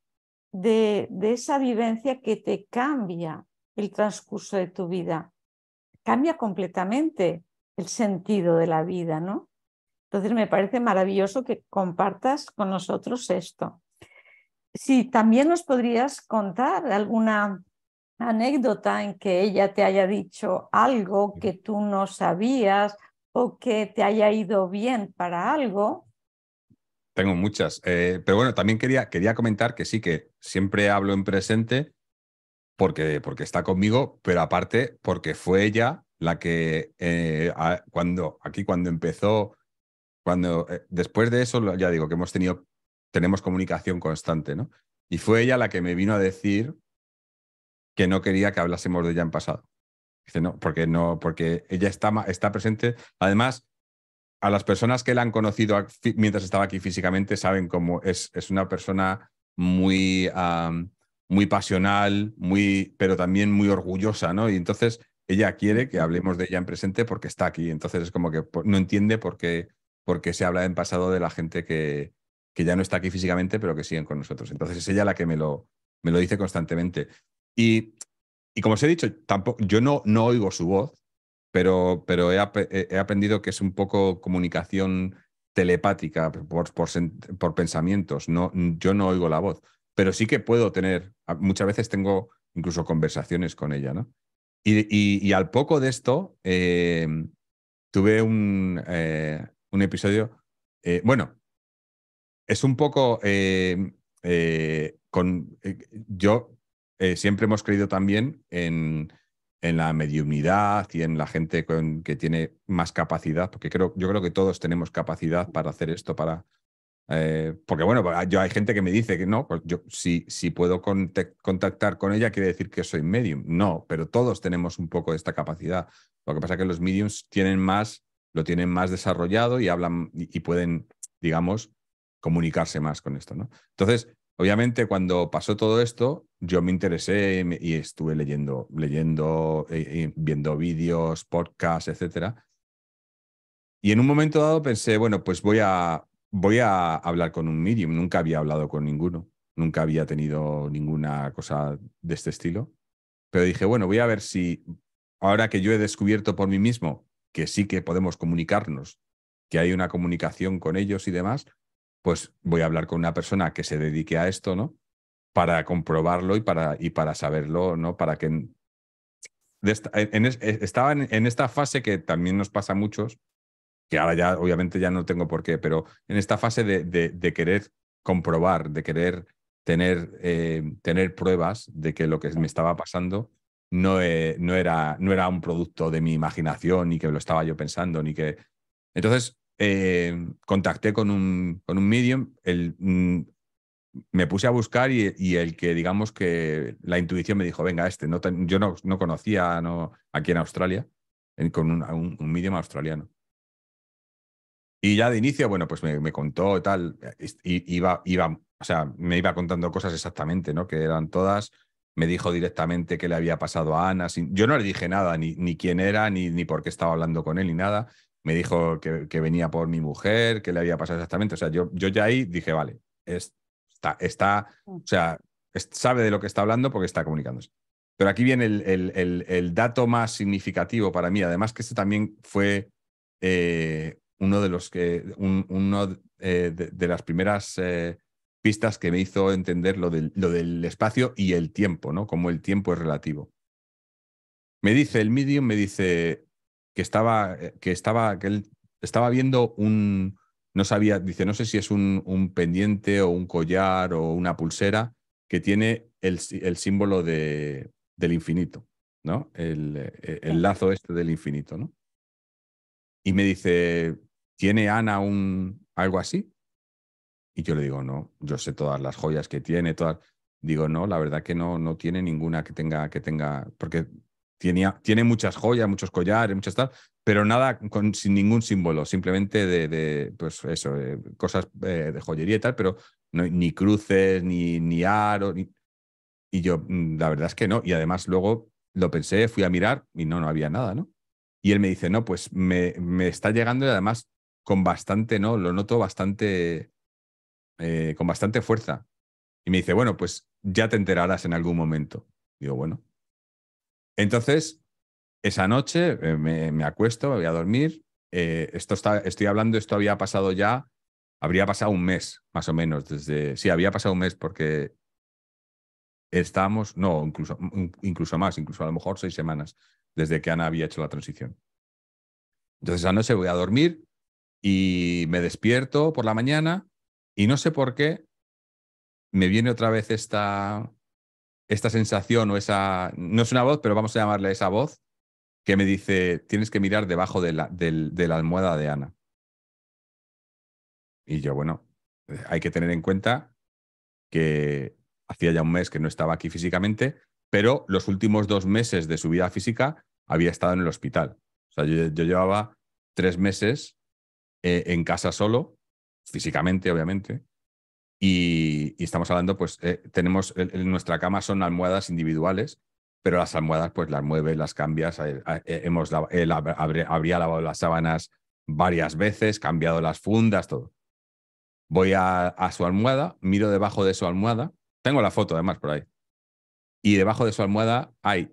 de, de esa vivencia que te cambia el transcurso de tu vida. Cambia completamente el sentido de la vida, ¿no? Entonces me parece maravilloso que compartas con nosotros esto. Si también nos podrías contar alguna anécdota en que ella te haya dicho algo que tú no sabías o que te haya ido bien para algo. Tengo muchas, eh, pero bueno, también quería, quería comentar que sí, que siempre hablo en presente porque, porque está conmigo, pero aparte porque fue ella la que eh, cuando aquí cuando empezó cuando eh, después de eso, ya digo que hemos tenido, tenemos comunicación constante, ¿no? Y fue ella la que me vino a decir que no quería que hablásemos de ella en pasado. Dice, no, porque no, porque ella está, está presente. Además, a las personas que la han conocido mientras estaba aquí físicamente saben cómo es, es una persona muy, muy pasional, muy, pero también muy orgullosa, ¿no? Y entonces ella quiere que hablemos de ella en presente porque está aquí. Entonces es como que no entiende por qué porque se habla en pasado de la gente que, que ya no está aquí físicamente, pero que siguen con nosotros. Entonces es ella la que me lo, me lo dice constantemente. Y, como os he dicho, yo no, no oigo su voz, pero, pero he, aprendido que es un poco comunicación telepática por, pensamientos. No, yo no oigo la voz, pero sí que puedo tener, muchas veces tengo incluso conversaciones con ella, ¿no? Y, y, al poco de esto, eh, tuve un, eh, un episodio, eh, bueno, es un poco eh, eh, con, yo siempre hemos creído también en, en, la mediunidad y en la gente que tiene más capacidad, porque creo, yo creo que todos tenemos capacidad para hacer esto, para... porque bueno, yo hay gente que me dice que no, pues yo si, si puedo contactar con ella quiere decir que soy medium. No, pero todos tenemos un poco de esta capacidad. Lo que pasa es que los mediums tienen más lo tienen más desarrollado y hablan y, pueden, digamos, comunicarse más con esto, ¿no? Entonces, obviamente, cuando pasó todo esto, yo me interesé y, estuve leyendo, leyendo, eh, eh, viendo vídeos, podcasts, etcétera. Y en un momento dado pensé, bueno, pues voy a, voy a hablar con un medium. Nunca había hablado con ninguno, nunca había tenido ninguna cosa de este estilo. Pero dije, bueno, voy a ver si ahora que yo he descubierto por mí mismo que sí que podemos comunicarnos, que hay una comunicación con ellos y demás, pues voy a hablar con una persona que se dedique a esto, ¿no? Para comprobarlo y para, y para saberlo, ¿no? Para que... Eh, estaba en, esta fase que también nos pasa a muchos, que ahora ya obviamente ya no tengo por qué, pero en esta fase de, querer comprobar, de querer tener, eh, tener pruebas de que lo que me estaba pasando e, no, era, no era un producto de mi imaginación, ni que lo estaba yo pensando, ni que... Entonces, eh, contacté con un, con un medium, mm, me puse a buscar y, el que, digamos que la intuición me dijo, venga, este, yo no, conocía no, aquí en Australia, con un, medium australiano. Y ya de inicio, bueno, pues me, contó tal, y, iba, iba, o sea, me iba contando cosas exactamente, ¿no? Que eran todas me dijo directamente qué le había pasado a Ana. Sin... Yo no le dije nada, ni, ni quién era, ni, ni por qué estaba hablando con él, ni nada. Me dijo que, venía por mi mujer, qué le había pasado exactamente. O sea, yo, yo ya ahí dije, vale, está, está, mm. o sea, sabe de lo que está hablando porque está comunicándose. Pero aquí viene el, dato más significativo para mí. Además que este también fue eh, uno de los que, uno eh, de, las primeras... Eh, que me hizo entender lo del, lo del espacio y el tiempo, ¿no? como el tiempo es relativo. Me dice, el medium me dice que estaba, eh, que estaba, que él estaba viendo un, no sabía, dice, no sé si es un, pendiente o un collar o una pulsera que tiene el, símbolo del infinito, ¿no? El, eh, el, lazo este del infinito, ¿no? Y me dice, ¿tiene Ana un, algo así? Y yo le digo, no, yo sé todas las joyas que tiene, todas. Digo, no, la verdad que no, no tiene ninguna que tenga, que tenga, porque tiene muchas joyas, muchos collares, muchas tal, pero nada con, sin ningún símbolo, simplemente de, pues eso, eh, cosas eh, de joyería y tal, pero no, ni cruces, ni, ni aros, Y yo, mm, la verdad es que no. Y además luego lo pensé, fui a mirar y no, no había nada, ¿no? Y él me dice, no, pues me, me está llegando y además con bastante, ¿no? Lo noto bastante eh, con bastante fuerza. Y me dice, bueno, pues ya te enterarás en algún momento. Digo, bueno. Entonces, esa noche eh, me, acuesto, voy a dormir. Eh, esto está, estoy hablando, esto había pasado ya, habría pasado un mes, más o menos, desde. Sí, había pasado un mes porque estábamos, no, incluso, incluso más, incluso a lo mejor seis semanas desde que Ana había hecho la transición. Entonces, esa noche voy a dormir y me despierto por la mañana y no sé por qué me viene otra vez esta, esta sensación o esa, no es una voz, pero vamos a llamarle esa voz, que me dice, tienes que mirar debajo de la, de, la almohada de Ana. Y yo, bueno, hay que tener en cuenta que hacía ya un mes que no estaba aquí físicamente, pero los últimos dos meses de su vida física había estado en el hospital. O sea, yo, llevaba tres meses eh, en casa solo físicamente, obviamente. Y, estamos hablando, pues, eh, tenemos en nuestra cama son almohadas individuales, pero las almohadas, pues, las mueves, las cambias. Eh, eh, hemos, habría lavado las sábanas varias veces, cambiado las fundas, todo. Voy a, a su almohada, miro debajo de su almohada. Tengo la foto, además, por ahí. Y debajo de su almohada hay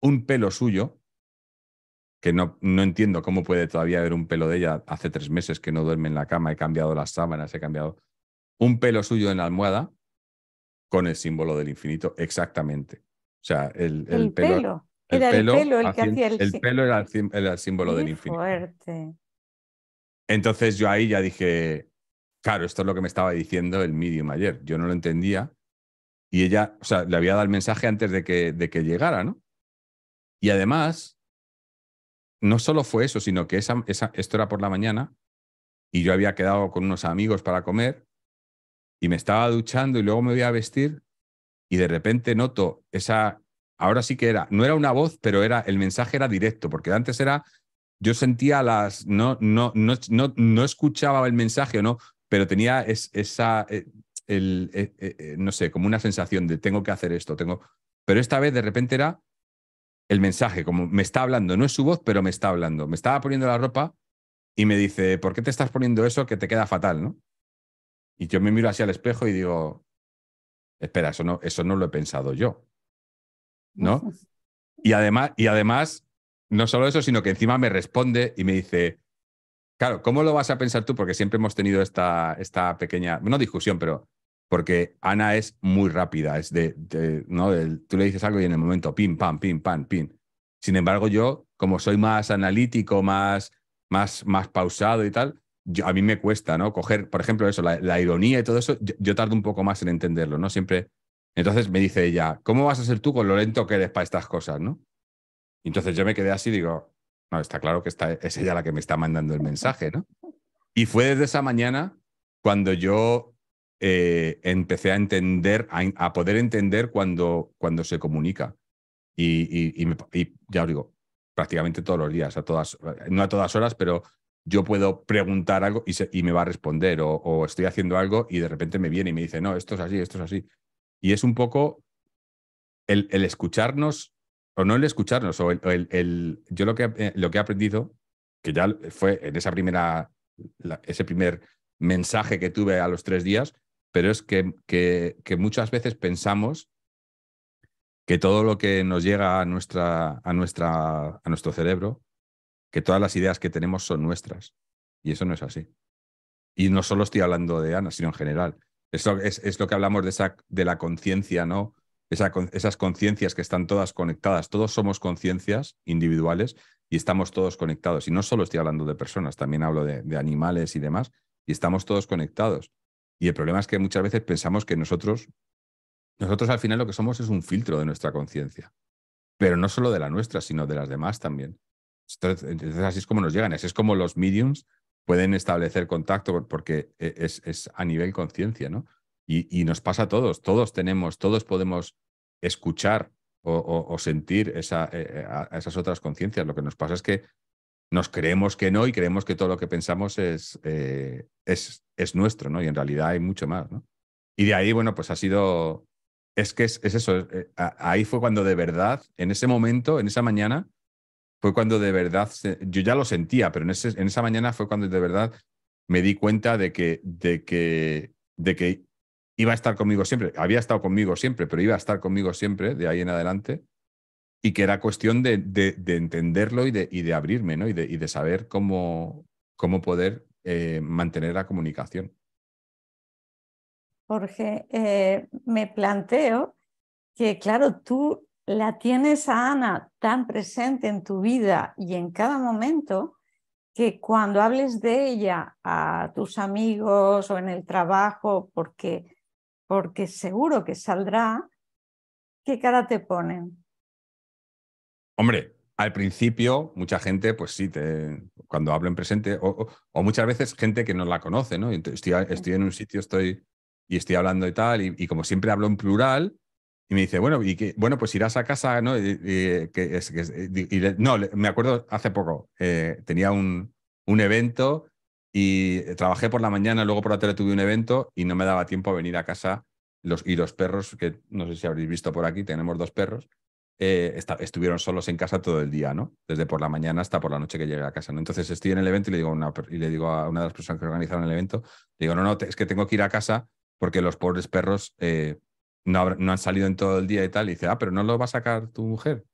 un pelo suyo que no, no, entiendo cómo puede todavía haber un pelo de ella. Hace tres meses que no duerme en la cama, he cambiado las sábanas, he cambiado un pelo suyo en la almohada con el símbolo del infinito, exactamente. O sea, el, el, pelo, era el pelo el que hacía el... El pelo era el, símbolo del infinito. Fuerte. Entonces yo ahí ya dije, claro, esto es lo que me estaba diciendo el medium ayer. Yo no lo entendía y ella, o sea, le había dado el mensaje antes de que, de que llegara, ¿no? Y además, no solo fue eso, sino que esa, esto era por la mañana y yo había quedado con unos amigos para comer y me estaba duchando y luego me voy a vestir y de repente noto esa, ahora sí que era, no era una voz, pero era, el mensaje era directo, porque antes era, yo sentía las, no, no, no, no, escuchaba el mensaje no, pero tenía esa, eh, eh, eh, no sé, como una sensación de tengo que hacer esto, tengo, pero esta vez de repente era, el mensaje, como me está hablando, no es su voz, pero me está hablando. Me estaba poniendo la ropa y me dice, ¿por qué te estás poniendo eso que te queda fatal, no? Y yo me miro hacia el espejo y digo, espera, eso no, eso no lo he pensado yo, ¿no? Y además, y además, no solo eso, sino que encima me responde y me dice, claro, ¿cómo lo vas a pensar tú? Porque siempre hemos tenido esta, esta pequeña, no discusión, pero porque Ana es muy rápida, es de, ¿no? tú le dices algo y en el momento, pim, pam, pim, pam, pim. Sin embargo, yo, como soy más analítico, más, más, más pausado y tal, a mí me cuesta, ¿no? Coger, por ejemplo, eso, la, ironía y todo eso, yo, tardo un poco más en entenderlo, ¿no? Siempre. Entonces me dice ella, ¿cómo vas a ser tú con lo lento que eres para estas cosas, ¿no? entonces yo me quedé así, y digo, no, está claro que es ella la que me está mandando el mensaje, ¿no? Y fue desde esa mañana cuando yo eh, empecé a entender, a, poder entender cuando, cuando se comunica. Y, ya os digo, prácticamente todos los días, a todas, no a todas horas, pero yo puedo preguntar algo y, me va a responder o, estoy haciendo algo y de repente me viene y me dice, no, esto es así, esto es así. Y es un poco el, escucharnos, o no el escucharnos, o el, yo lo que, eh, lo que he aprendido, que ya fue en esa primera, ese primer mensaje que tuve a los tres días, pero es que, que, muchas veces pensamos que todo lo que nos llega a, nuestra, a, nuestra, a nuestro cerebro, que todas las ideas que tenemos son nuestras. Y eso no es así. Y no solo estoy hablando de Ana, sino en general. es, lo que hablamos de, esa, de la conciencia, ¿no? esas conciencias que están todas conectadas. Todos somos conciencias individuales y estamos todos conectados. Y no solo estoy hablando de personas, también hablo de, animales y demás, y estamos todos conectados. Y el problema es que muchas veces pensamos que nosotros, nosotros al final lo que somos es un filtro de nuestra conciencia, pero no solo de la nuestra, sino de las demás también. Entonces, así es como nos llegan, es como los mediums pueden establecer contacto porque e, es, a nivel conciencia, ¿no? Y, nos pasa a todos, todos tenemos, todos podemos escuchar o, o, sentir esa, eh, eh, a esas otras conciencias. Lo que nos pasa es que nos creemos que no y creemos que todo lo que pensamos es, eh, es, es, nuestro, ¿no? Y en realidad hay mucho más, ¿no? Y de ahí, bueno, pues ha sido, es que es, eso, eh, ahí fue cuando de verdad, en ese momento, en esa mañana, fue cuando de verdad, yo ya lo sentía, pero en, ese, en esa mañana fue cuando de verdad me di cuenta de que, de que, de que iba a estar conmigo siempre, había estado conmigo siempre, pero iba a estar conmigo siempre de ahí en adelante y que era cuestión de, entenderlo y de, abrirme, ¿no? Y de, saber cómo, poder eh, mantener la comunicación. Jorge, eh, me planteo que, claro, tú la tienes a Ana tan presente en tu vida y en cada momento que cuando hables de ella a tus amigos o en el trabajo, porque, porque seguro que saldrá, ¿qué cara te ponen? Hombre, al principio mucha gente, pues sí, te, cuando hablo en presente, o, muchas veces gente que no la conoce, ¿no? Estoy, en un sitio, estoy y estoy hablando y tal, y, como siempre hablo en plural, y me dice, bueno, y que, bueno, pues irás a casa, ¿no? no, me acuerdo hace poco, eh, tenía un, evento y trabajé por la mañana, luego por la tarde tuve un evento y no me daba tiempo a venir a casa. Los, y los perros, que no sé si habréis visto por aquí, tenemos dos perros, eh, estuvieron solos en casa todo el día, ¿no? Desde por la mañana hasta por la noche que llegué a casa, ¿no? Entonces estoy en el evento y le digo a una, y le digo a una de las personas que organizaron el evento, digo, no, no, es que tengo que ir a casa porque los pobres perros eh, no, han salido en todo el día y tal. Y dice, ah, pero no lo va a sacar tu mujer.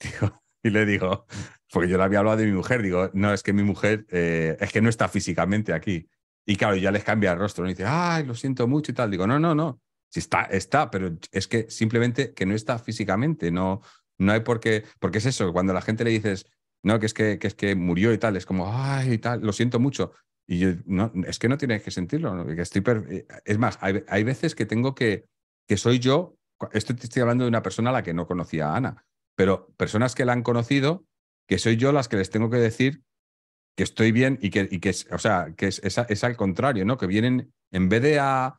y le digo, porque yo le había hablado de mi mujer, digo, no, es que mi mujer eh, es que no está físicamente aquí. Y claro, ya les cambia el rostro, y dice, ay, lo siento mucho y tal. Digo, no, no, no, si está, está, pero es que simplemente que no está físicamente, no, no hay por qué, porque es eso, cuando la gente le dices, no, que es que, es que murió y tal, es como, ay, y tal, lo siento mucho. Y yo, no, es que no tienes que sentirlo, que estoy eh, es más, hay, veces que tengo que, que soy yo, esto estoy hablando de una persona a la que no conocía a Ana, pero personas que la han conocido, que soy yo las que les tengo que decir que estoy bien y que, y que o sea, que es, es, es, al contrario, ¿no? Que vienen, en vez de a,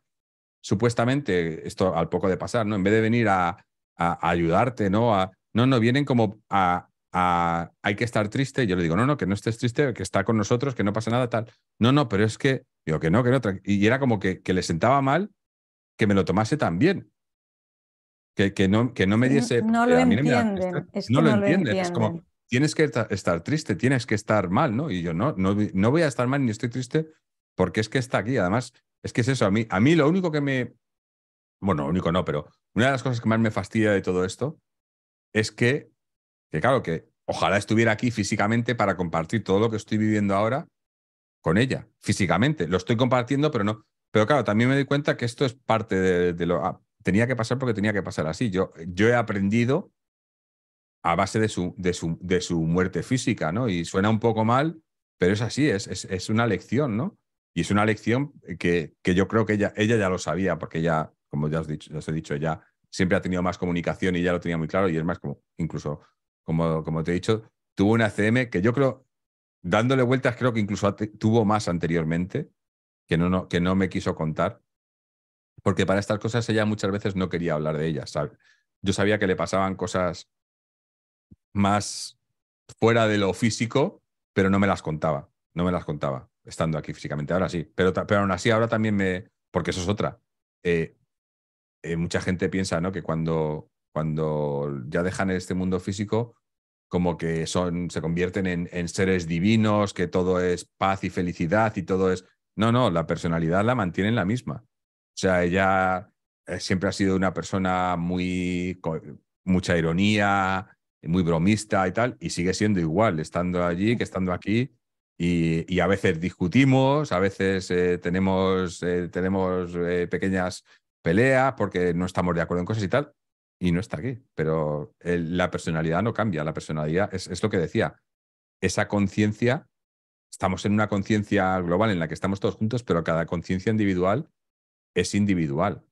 supuestamente, esto al poco de pasar, ¿no? En vez de venir a, ayudarte, ¿no? A, no, no, vienen como a, hay que estar triste. Yo le digo, no, no, que no estés triste, que está con nosotros, que no pasa nada, tal. No, no, pero es que, digo, que no, que no. Y era como que, que le sentaba mal que me lo tomase tan bien. Que, no, que no me diese... No lo entienden. no, lo, entienden. Es como, tienes que estar triste, tienes que estar mal, ¿no? Y yo, no, no voy a estar mal ni estoy triste porque es que está aquí. Además, es que es eso, a mí, a mí lo único que me... Bueno, único no, pero una de las cosas que más me fastidia de todo esto es que, que claro, que ojalá estuviera aquí físicamente para compartir todo lo que estoy viviendo ahora con ella, físicamente. Lo estoy compartiendo, pero no. Pero claro, también me doy cuenta que esto es parte de, lo... Ah, tenía que pasar porque tenía que pasar así. Yo, yo he aprendido a base de su, de su, de su muerte física, ¿no? Y suena un poco mal, pero es así, es, es, es una lección, ¿no? Y es una lección que, que yo creo que ella, ella ya lo sabía, porque ella, como ya os, dicho, he dicho, ya siempre ha tenido más comunicación y ya lo tenía muy claro. Y es más, como, incluso, como, como te he dicho, tuvo una CM que yo creo, dándole vueltas, creo que incluso tuvo más anteriormente, que no, que no me quiso contar. Porque para estas cosas ella muchas veces no quería hablar de ellas. ¿sabes? Yo sabía que le pasaban cosas más fuera de lo físico, pero no me las contaba. No me las contaba estando aquí físicamente, ahora sí. Pero, pero aún así, ahora también me. Porque eso es otra. Eh, eh, mucha gente piensa ¿no? que cuando, cuando ya dejan este mundo físico, como que son, se convierten en, en, seres divinos, que todo es paz y felicidad y todo es. No, no, la personalidad la mantienen la misma. O sea, ella eh, siempre ha sido una persona muy. mucha ironía, muy bromista y tal, y sigue siendo igual, estando allí que estando aquí y, a veces discutimos, a veces eh, tenemos, eh, tenemos eh, pequeñas peleas porque no estamos de acuerdo en cosas y tal, y no está aquí. Pero la personalidad no cambia, la personalidad es, lo que decía, esa conciencia, estamos en una conciencia global en la que estamos todos juntos, pero cada conciencia individual es individual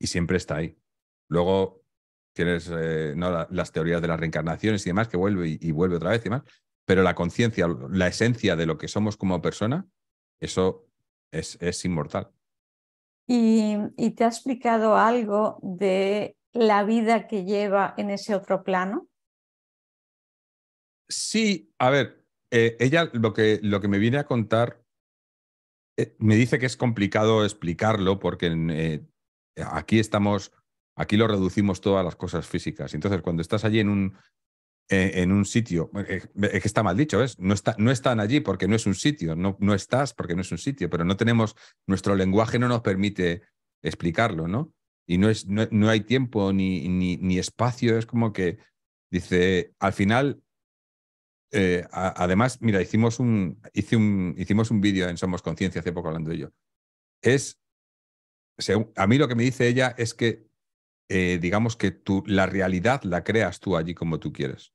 y siempre está ahí. Luego tienes no, las teorías de las reencarnaciones y demás, que vuelve y, y vuelve otra vez y demás, pero la conciencia, la esencia de lo que somos como persona, eso es, inmortal. Y, te ha explicado algo de la vida que lleva en ese otro plano. Sí, a ver, eh, ella lo que, lo que me viene a contar eh, me dice que es complicado explicarlo porque eh, aquí estamos, aquí lo reducimos todas las cosas físicas. Entonces, cuando estás allí en un, eh, en un sitio. Eh, eh, es que está mal dicho, ¿ves? No, está, no están allí porque no es un sitio, no, no estás porque no es un sitio, pero no tenemos, nuestro lenguaje no nos permite explicarlo, ¿no? Y no, es, no, hay tiempo ni, ni, espacio, es como que, dice, al final, además, mira, hicimos un, hice hicimos un vídeo en Somos Conciencia hace poco hablando de ello. Es, a mí lo que me dice ella es que, digamos que tú, la realidad la creas tú allí como tú quieres.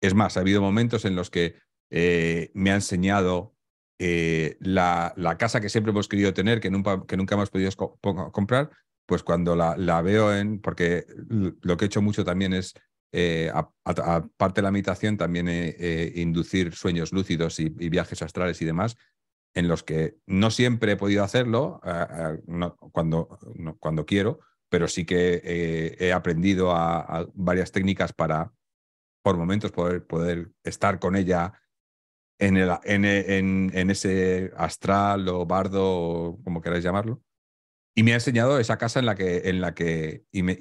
Es más, ha habido momentos en los que eh, me ha enseñado eh, la, casa que siempre hemos querido tener, que nunca, que nunca hemos podido comprar, pues cuando la, la, veo en, porque lo que he hecho mucho también es, eh, aparte de la meditación, también inducir sueños lúcidos y, viajes astrales y demás, en los que no siempre he podido hacerlo cuando, cuando quiero, pero sí que he aprendido varias técnicas para por momentos poder, poder estar con ella en, el, en, en, ese astral o bardo, como queráis llamarlo. Y me ha enseñado esa casa en la que, en la que y, me,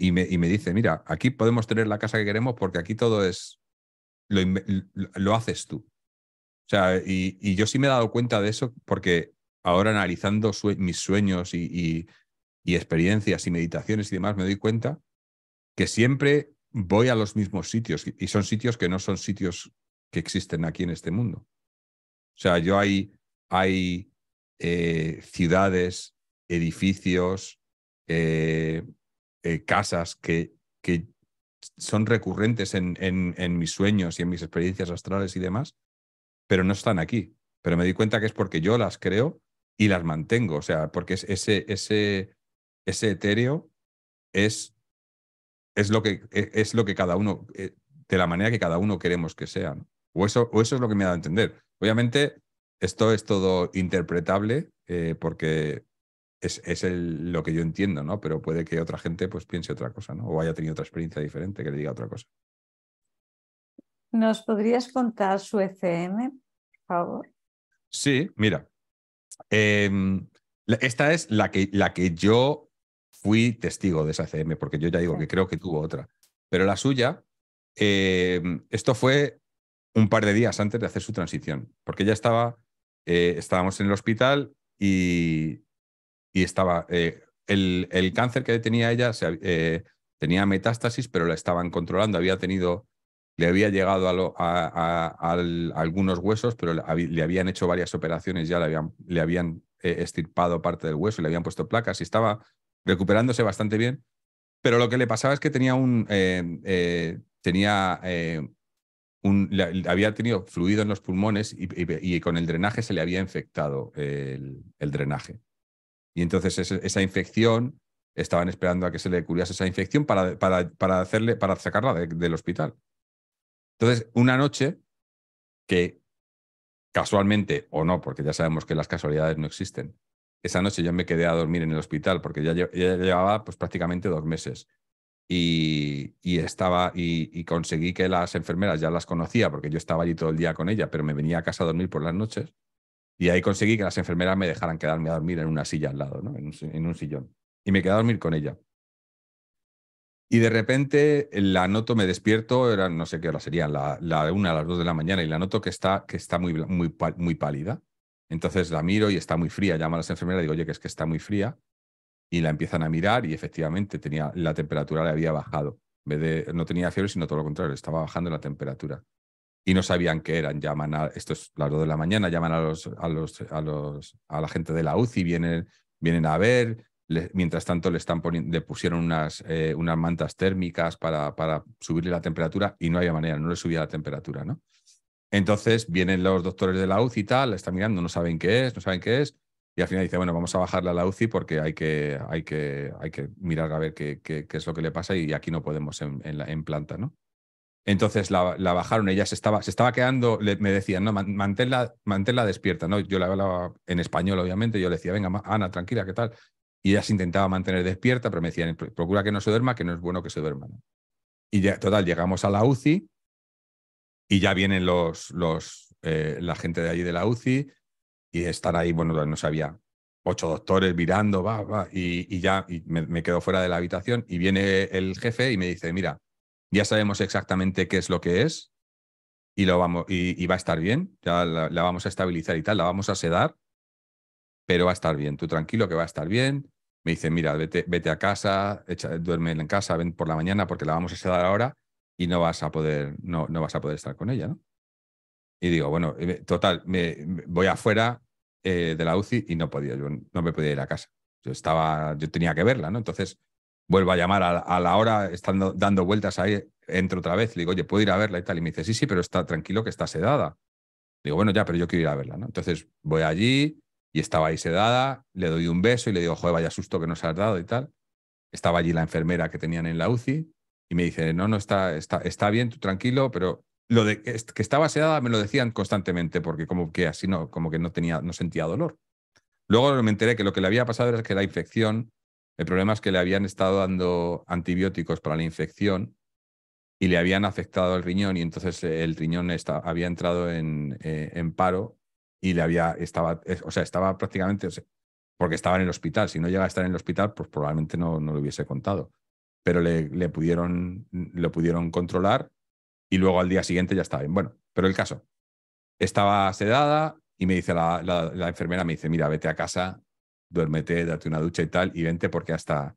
dice, mira, aquí podemos tener la casa que queremos porque aquí todo es, lo, haces tú. O sea, y, yo sí me he dado cuenta de eso porque ahora analizando mis sueños y, y experiencias y meditaciones y demás, me doy cuenta que siempre voy a los mismos sitios y son sitios que no son sitios que existen aquí en este mundo. O sea, yo hay, hay eh, ciudades, edificios, eh, eh, casas que, que, son recurrentes en, en, mis sueños y en mis experiencias astrales y demás, pero no están aquí. Pero me di cuenta que es porque yo las creo y las mantengo. O sea, porque es ese, ese, ese etéreo es es lo que, e, es lo que cada uno, e, de la manera que cada uno queremos que sea. O, eso, eso es lo que me ha dado a entender. Obviamente, esto es todo interpretable eh, porque es, lo que yo entiendo, ¿no? Pero puede que otra gente pues, piense otra cosa, ¿no? O haya tenido otra experiencia diferente que le diga otra cosa. ¿Nos podrías contar su ECM, por favor? Sí, mira. Em, esta es la que, la que yo fui testigo de esa CM, porque yo ya digo que creo que tuvo otra. Pero la suya, eh, esto fue un par de días antes de hacer su transición, porque ya estaba, eh, estábamos en el hospital y, y estaba, eh, el, el, cáncer que tenía ella se, tenía metástasis, pero la estaban controlando, había tenido, le había llegado a, a, algunos huesos, pero le, habían hecho varias operaciones, ya le habían, le habían estirpado parte del hueso y le habían puesto placas y estaba recuperándose bastante bien, pero lo que le pasaba es que tenía un... Eh, eh, tenía... Eh, un, había tenido fluido en los pulmones y, con el drenaje se le había infectado el, drenaje. Y entonces esa, infección, estaban esperando a que se le curiase esa infección para, para, hacerle, para sacarla del hospital. Entonces, una noche que casualmente o no, porque ya sabemos que las casualidades no existen, esa noche yo me quedé a dormir en el hospital porque ya, llevaba pues, prácticamente dos meses. Y, estaba y, conseguí que las enfermeras ya las conocía porque yo estaba allí todo el día con ella, pero me venía a casa a dormir por las noches. Y ahí conseguí que las enfermeras me dejaran quedarme a dormir en una silla al lado, en, un, sillón. Y me quedé a dormir con ella. Y de repente la noto, me despierto, era, no sé qué hora sería, la, la una a las dos de la mañana, y la noto que está, que está muy, muy, muy pálida. Entonces la miro y está muy fría, Llaman a las enfermeras y digo, oye, que es que está muy fría. Y la empiezan a mirar y efectivamente tenía, la temperatura le había bajado. no tenía fiebre, sino todo lo contrario, estaba bajando la temperatura. Y no sabían qué eran. Llaman a, esto es las de la mañana, llaman a, los, a, los, a, los, a la gente de la UCI, vienen, vienen a ver, mientras tanto le, están le pusieron unas, eh, unas mantas térmicas para, para, subirle la temperatura y no había manera, no le subía la temperatura, ¿no? Entonces vienen los doctores de la UCI y tal, la están mirando, no saben qué es, no saben qué es, y al final dice, bueno, vamos a bajarla a la UCI porque hay que, hay que, hay que mirar a ver qué, qué, es lo que le pasa y aquí no podemos en, planta, ¿no? Entonces la, la, bajaron, ella se estaba, se estaba quedando, me decían, no, manténla, manténla, despierta, ¿no? Yo la hablaba en español, obviamente, yo le decía, venga, Ana, tranquila, ¿qué tal? Y ella se intentaba mantener despierta, pero me decían, procura que no se duerma, que no es bueno que se duerma, Y ya, total, llegamos a la UCI y ya vienen los, los eh, la gente de allí de la UCI y están ahí, bueno, no sabía, ocho doctores mirando, va, va, y, y ya me, quedo fuera de la habitación y viene el jefe y me dice, mira, ya sabemos exactamente qué es lo que es y, lo vamos, y, va a estar bien, ya la, vamos a estabilizar y tal, la vamos a sedar, pero va a estar bien, tú tranquilo que va a estar bien. Me dice, mira, vete, vete a casa, echa, duerme en casa, ven por la mañana porque la vamos a sedar ahora y no vas a poder, no, no vas a poder estar con ella, ¿no? Y digo, bueno, eh, total, me, voy afuera eh, de la UCI y no podía, yo no me podía ir a casa. Yo estaba, yo tenía que verla, ¿no? Entonces vuelvo a llamar a, la hora, estando dando vueltas ahí, entro otra vez, le digo, oye, puedo ir a verla y tal. Y me dice, sí, sí, pero está tranquilo que está sedada. Digo, bueno, ya, pero yo quiero ir a verla, ¿no? Entonces voy allí y estaba ahí sedada, le doy un beso y le digo, joder, vaya susto que nos has dado y tal. Estaba allí la enfermera que tenían en la UCI y me dice, no, no, está, está, está bien, tú tranquilo, pero lo de que, estaba sedada me lo decían constantemente porque como que así no, como que no, tenía, no sentía dolor. Luego me enteré que lo que le había pasado era que la infección, el problema es que le habían estado dando antibióticos para la infección y le habían afectado el riñón y entonces el riñón está, había entrado en, eh, en, paro y le había, estaba, eh, o sea, estaba prácticamente, porque estaba en el hospital. Si no llega a estar en el hospital, pues probablemente no, no lo hubiese contado pero le, le pudieron, lo pudieron controlar y luego al día siguiente ya estaba bien. Bueno, pero el caso, estaba sedada y me dice la, la, enfermera, me dice, mira, vete a casa, duérmete, date una ducha y tal, y vente porque hasta,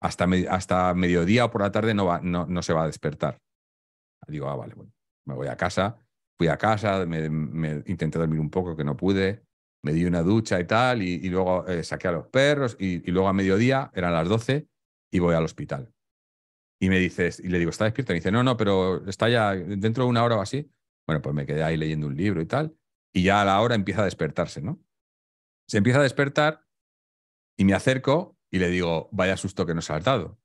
hasta, hasta mediodía o por la tarde no, va, no, no, se va a despertar. Digo, ah, vale, bueno, me voy a casa, fui a casa, me, intenté dormir un poco que no pude, me di una ducha y tal, y, luego eh, saqué a los perros, y, y luego a mediodía, eran las 12, y voy al hospital. Y me dices, y le digo, ¿está despierto? Y me dice, no, no, pero está ya dentro de una hora o así. Bueno, pues me quedé ahí leyendo un libro y tal. Y ya a la hora empieza a despertarse, ¿no? Se empieza a despertar y me acerco y le digo, vaya susto que nos has dado.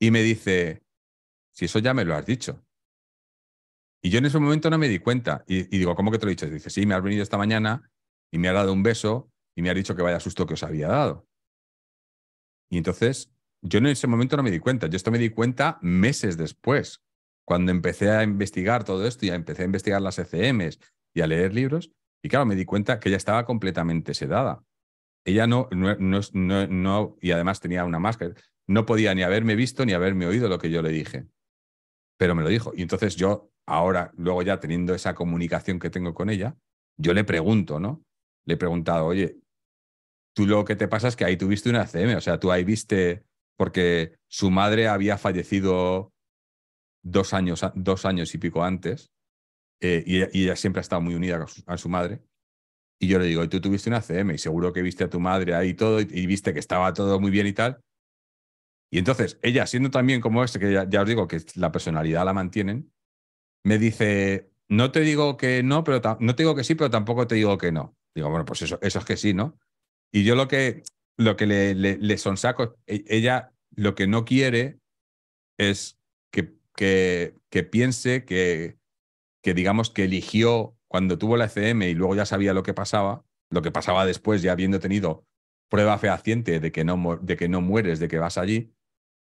Y me dice, si eso ya me lo has dicho. Y yo en ese momento no me di cuenta. Y, y digo, ¿cómo que te lo he dicho? dice, sí, me has venido esta mañana y me ha dado un beso y me ha dicho que vaya susto que os había dado. Y entonces yo en ese momento no me di cuenta, yo esto me di cuenta meses después, cuando empecé a investigar todo esto y empecé a investigar las ECMs y a leer libros, y claro, me di cuenta que ella estaba completamente sedada. Ella no, no, no, no, y además tenía una máscara, no podía ni haberme visto ni haberme oído lo que yo le dije, pero me lo dijo. Y entonces yo ahora, luego ya teniendo esa comunicación que tengo con ella, yo le pregunto, ¿no? Le he preguntado, oye, tú lo que te pasa es que ahí tuviste una ECM, o sea, tú ahí viste porque su madre había fallecido dos años, dos años y pico antes, eh, y, ella, siempre ha estado muy unida a su, madre. Y yo le digo, y tú tuviste una CM y seguro que viste a tu madre ahí todo y, viste que estaba todo muy bien y tal. Y entonces ella, siendo también como este, que ya, os digo que la personalidad la mantienen, me dice, no te digo que no, pero no te que sí, pero tampoco te digo que no. Digo, bueno, pues eso, eso es que sí, ¿no? Y yo lo que, lo que le, le, le e, ella lo que no quiere es que, que, que piense que, que, digamos, que eligió cuando tuvo la FM e y luego ya sabía lo que pasaba, lo que pasaba después, ya habiendo tenido prueba fehaciente de que no, de que no mueres, de que vas allí,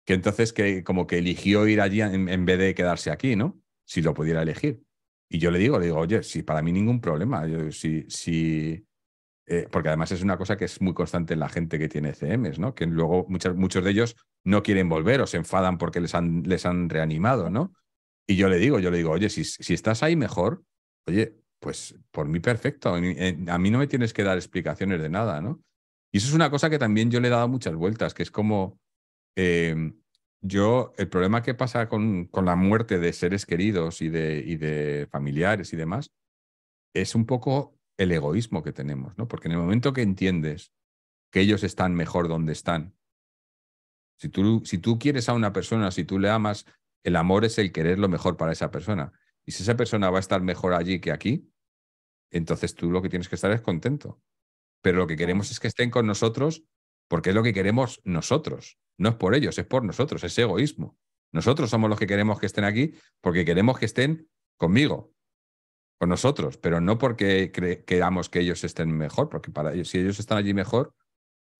que entonces que como que eligió ir allí en, vez de quedarse aquí, ¿no? Si lo pudiera elegir. Y yo le digo, le digo, oye, si para mí ningún problema, yo, si, si, eh, porque además es una cosa que es muy constante en la gente que tiene CMs, ¿no? Que luego muchos, muchos de ellos no quieren volver o se enfadan porque les han, les han reanimado, ¿no? Y yo le digo, yo le digo, oye, si, si estás ahí mejor, oye, pues por mí perfecto, a mí eh, no me tienes que dar explicaciones de nada, ¿no? Y eso es una cosa que también yo le he dado muchas vueltas, que es como eh, yo, el problema que pasa con, con, la muerte de seres queridos y de, y de familiares y demás, es un poco el egoísmo que tenemos, ¿no? Porque en el momento que entiendes que ellos están mejor donde están, si tú, si tú quieres a una persona, si tú le amas, el amor es el querer lo mejor para esa persona. Y si esa persona va a estar mejor allí que aquí, entonces tú lo que tienes que estar es contento. Pero lo que queremos es que estén con nosotros porque es lo que queremos nosotros. No es por ellos, es por nosotros, es egoísmo. Nosotros somos los que queremos que estén aquí porque queremos que estén conmigo con nosotros, pero no porque queramos que ellos estén mejor, porque para ellos, si ellos están allí mejor,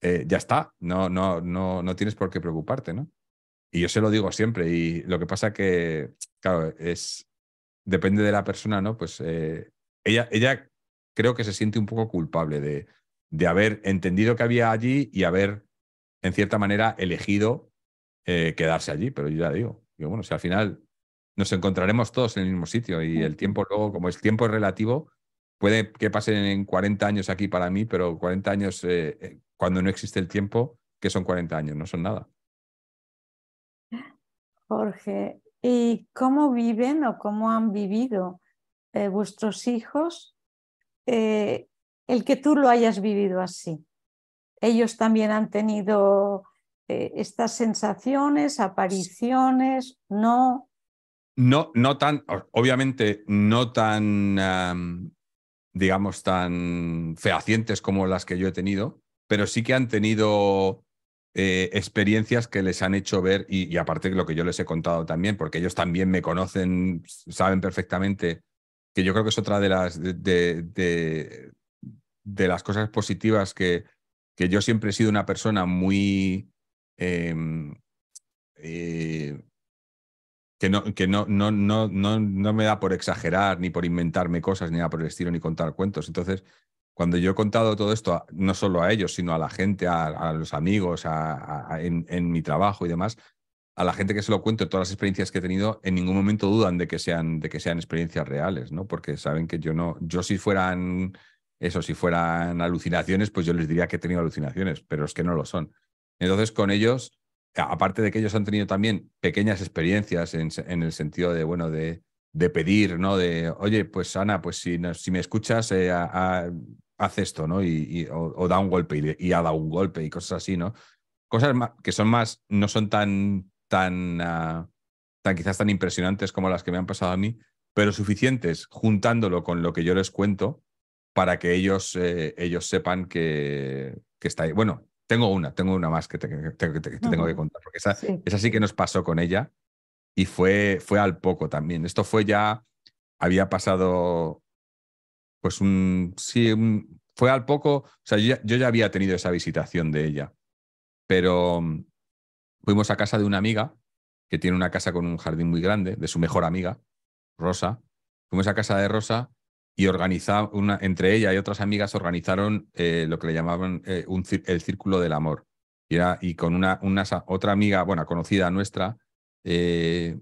eh, ya está, no, no, no, no tienes por qué preocuparte, ¿no? Y yo se lo digo siempre, y lo que pasa que, claro, es, depende de la persona, ¿no? Pues eh, ella, ella creo que se siente un poco culpable de, de haber entendido que había allí y haber, en cierta manera, elegido eh, quedarse allí, pero yo ya digo, yo bueno, si al final nos encontraremos todos en el mismo sitio y el tiempo luego, como el tiempo es relativo, puede que pasen en 40 años aquí para mí, pero 40 años eh, eh, cuando no existe el tiempo, que son 40 años, no son nada. Jorge, ¿y cómo viven o cómo han vivido eh, vuestros hijos el que tú lo hayas vivido así? Ellos también han tenido estas sensaciones, apariciones, no. No, no tan, obviamente, no tan, digamos, tan fehacientes como las que yo he tenido, pero sí que han tenido eh, experiencias que les han hecho ver, y, aparte aparte lo que yo les he contado también, porque ellos también me conocen, saben perfectamente, que yo creo que es otra de las, de, de, las cosas positivas que, que yo siempre he sido una persona muy... Em, eh, que no, que no, no, no, no, me da por exagerar, ni por inventarme cosas, ni nada por el estilo, ni contar cuentos. Entonces, cuando yo he contado todo esto, no solo a ellos, sino a la gente, a, los amigos, a, en, mi trabajo y demás, a la gente que se lo cuento, todas las experiencias que he tenido, en ningún momento dudan de que sean, de que sean experiencias reales, ¿no? Porque saben que yo no, yo si fueran eso, si fueran alucinaciones, pues yo les diría que he tenido alucinaciones, pero es que no lo son. Entonces, con ellos aparte de que ellos han tenido también pequeñas experiencias en, el sentido de, bueno, de, pedir, ¿no? De, oye, pues Ana, pues si, si me escuchas, eh, haz esto, ¿no? Y, o, da un golpe y, ha dado un golpe y cosas así, ¿no? Cosas que son más, no son tan, ah, tan, quizás tan impresionantes como las que me han pasado a mí, pero suficientes juntándolo con lo que yo les cuento para que ellos, eh, ellos sepan que, está ahí. Bueno, tengo una, tengo una más que te, tengo que contar, porque esa sí. que nos pasó con ella y fue, fue al poco también. Esto fue ya, había pasado, pues un, sí, fue al poco, o sea, yo ya, había tenido esa visitación de ella, pero mm, fuimos a casa de una amiga que tiene una casa con un jardín muy grande, de su mejor amiga, Rosa. Fuimos a casa de Rosa y una, entre ella y otras amigas organizaron eh, lo que le llamaban eh, el círculo del amor. Y, era, y con una, una, otra amiga, bueno, conocida nuestra, eh,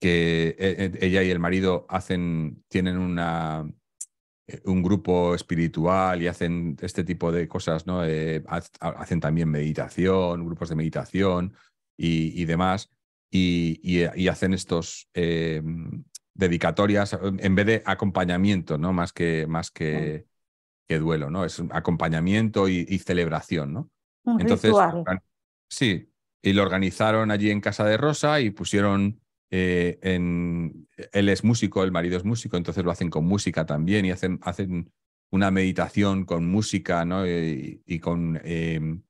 que ella y el marido hacen, tienen una, un grupo espiritual y hacen este tipo de cosas, ¿no? hacen también meditación, grupos de meditación y, y demás, y, y, hacen estos dedicatorias, en vez de acompañamiento, ¿no? Más que, más que, duelo, ¿no? Es acompañamiento y, celebración, ¿no? Entonces, sí, y lo organizaron allí en Casa de Rosa y pusieron eh, en, él es músico, el marido es músico, entonces lo hacen con música también y hacen, hacen una meditación con música ¿no? Eh, y, con em,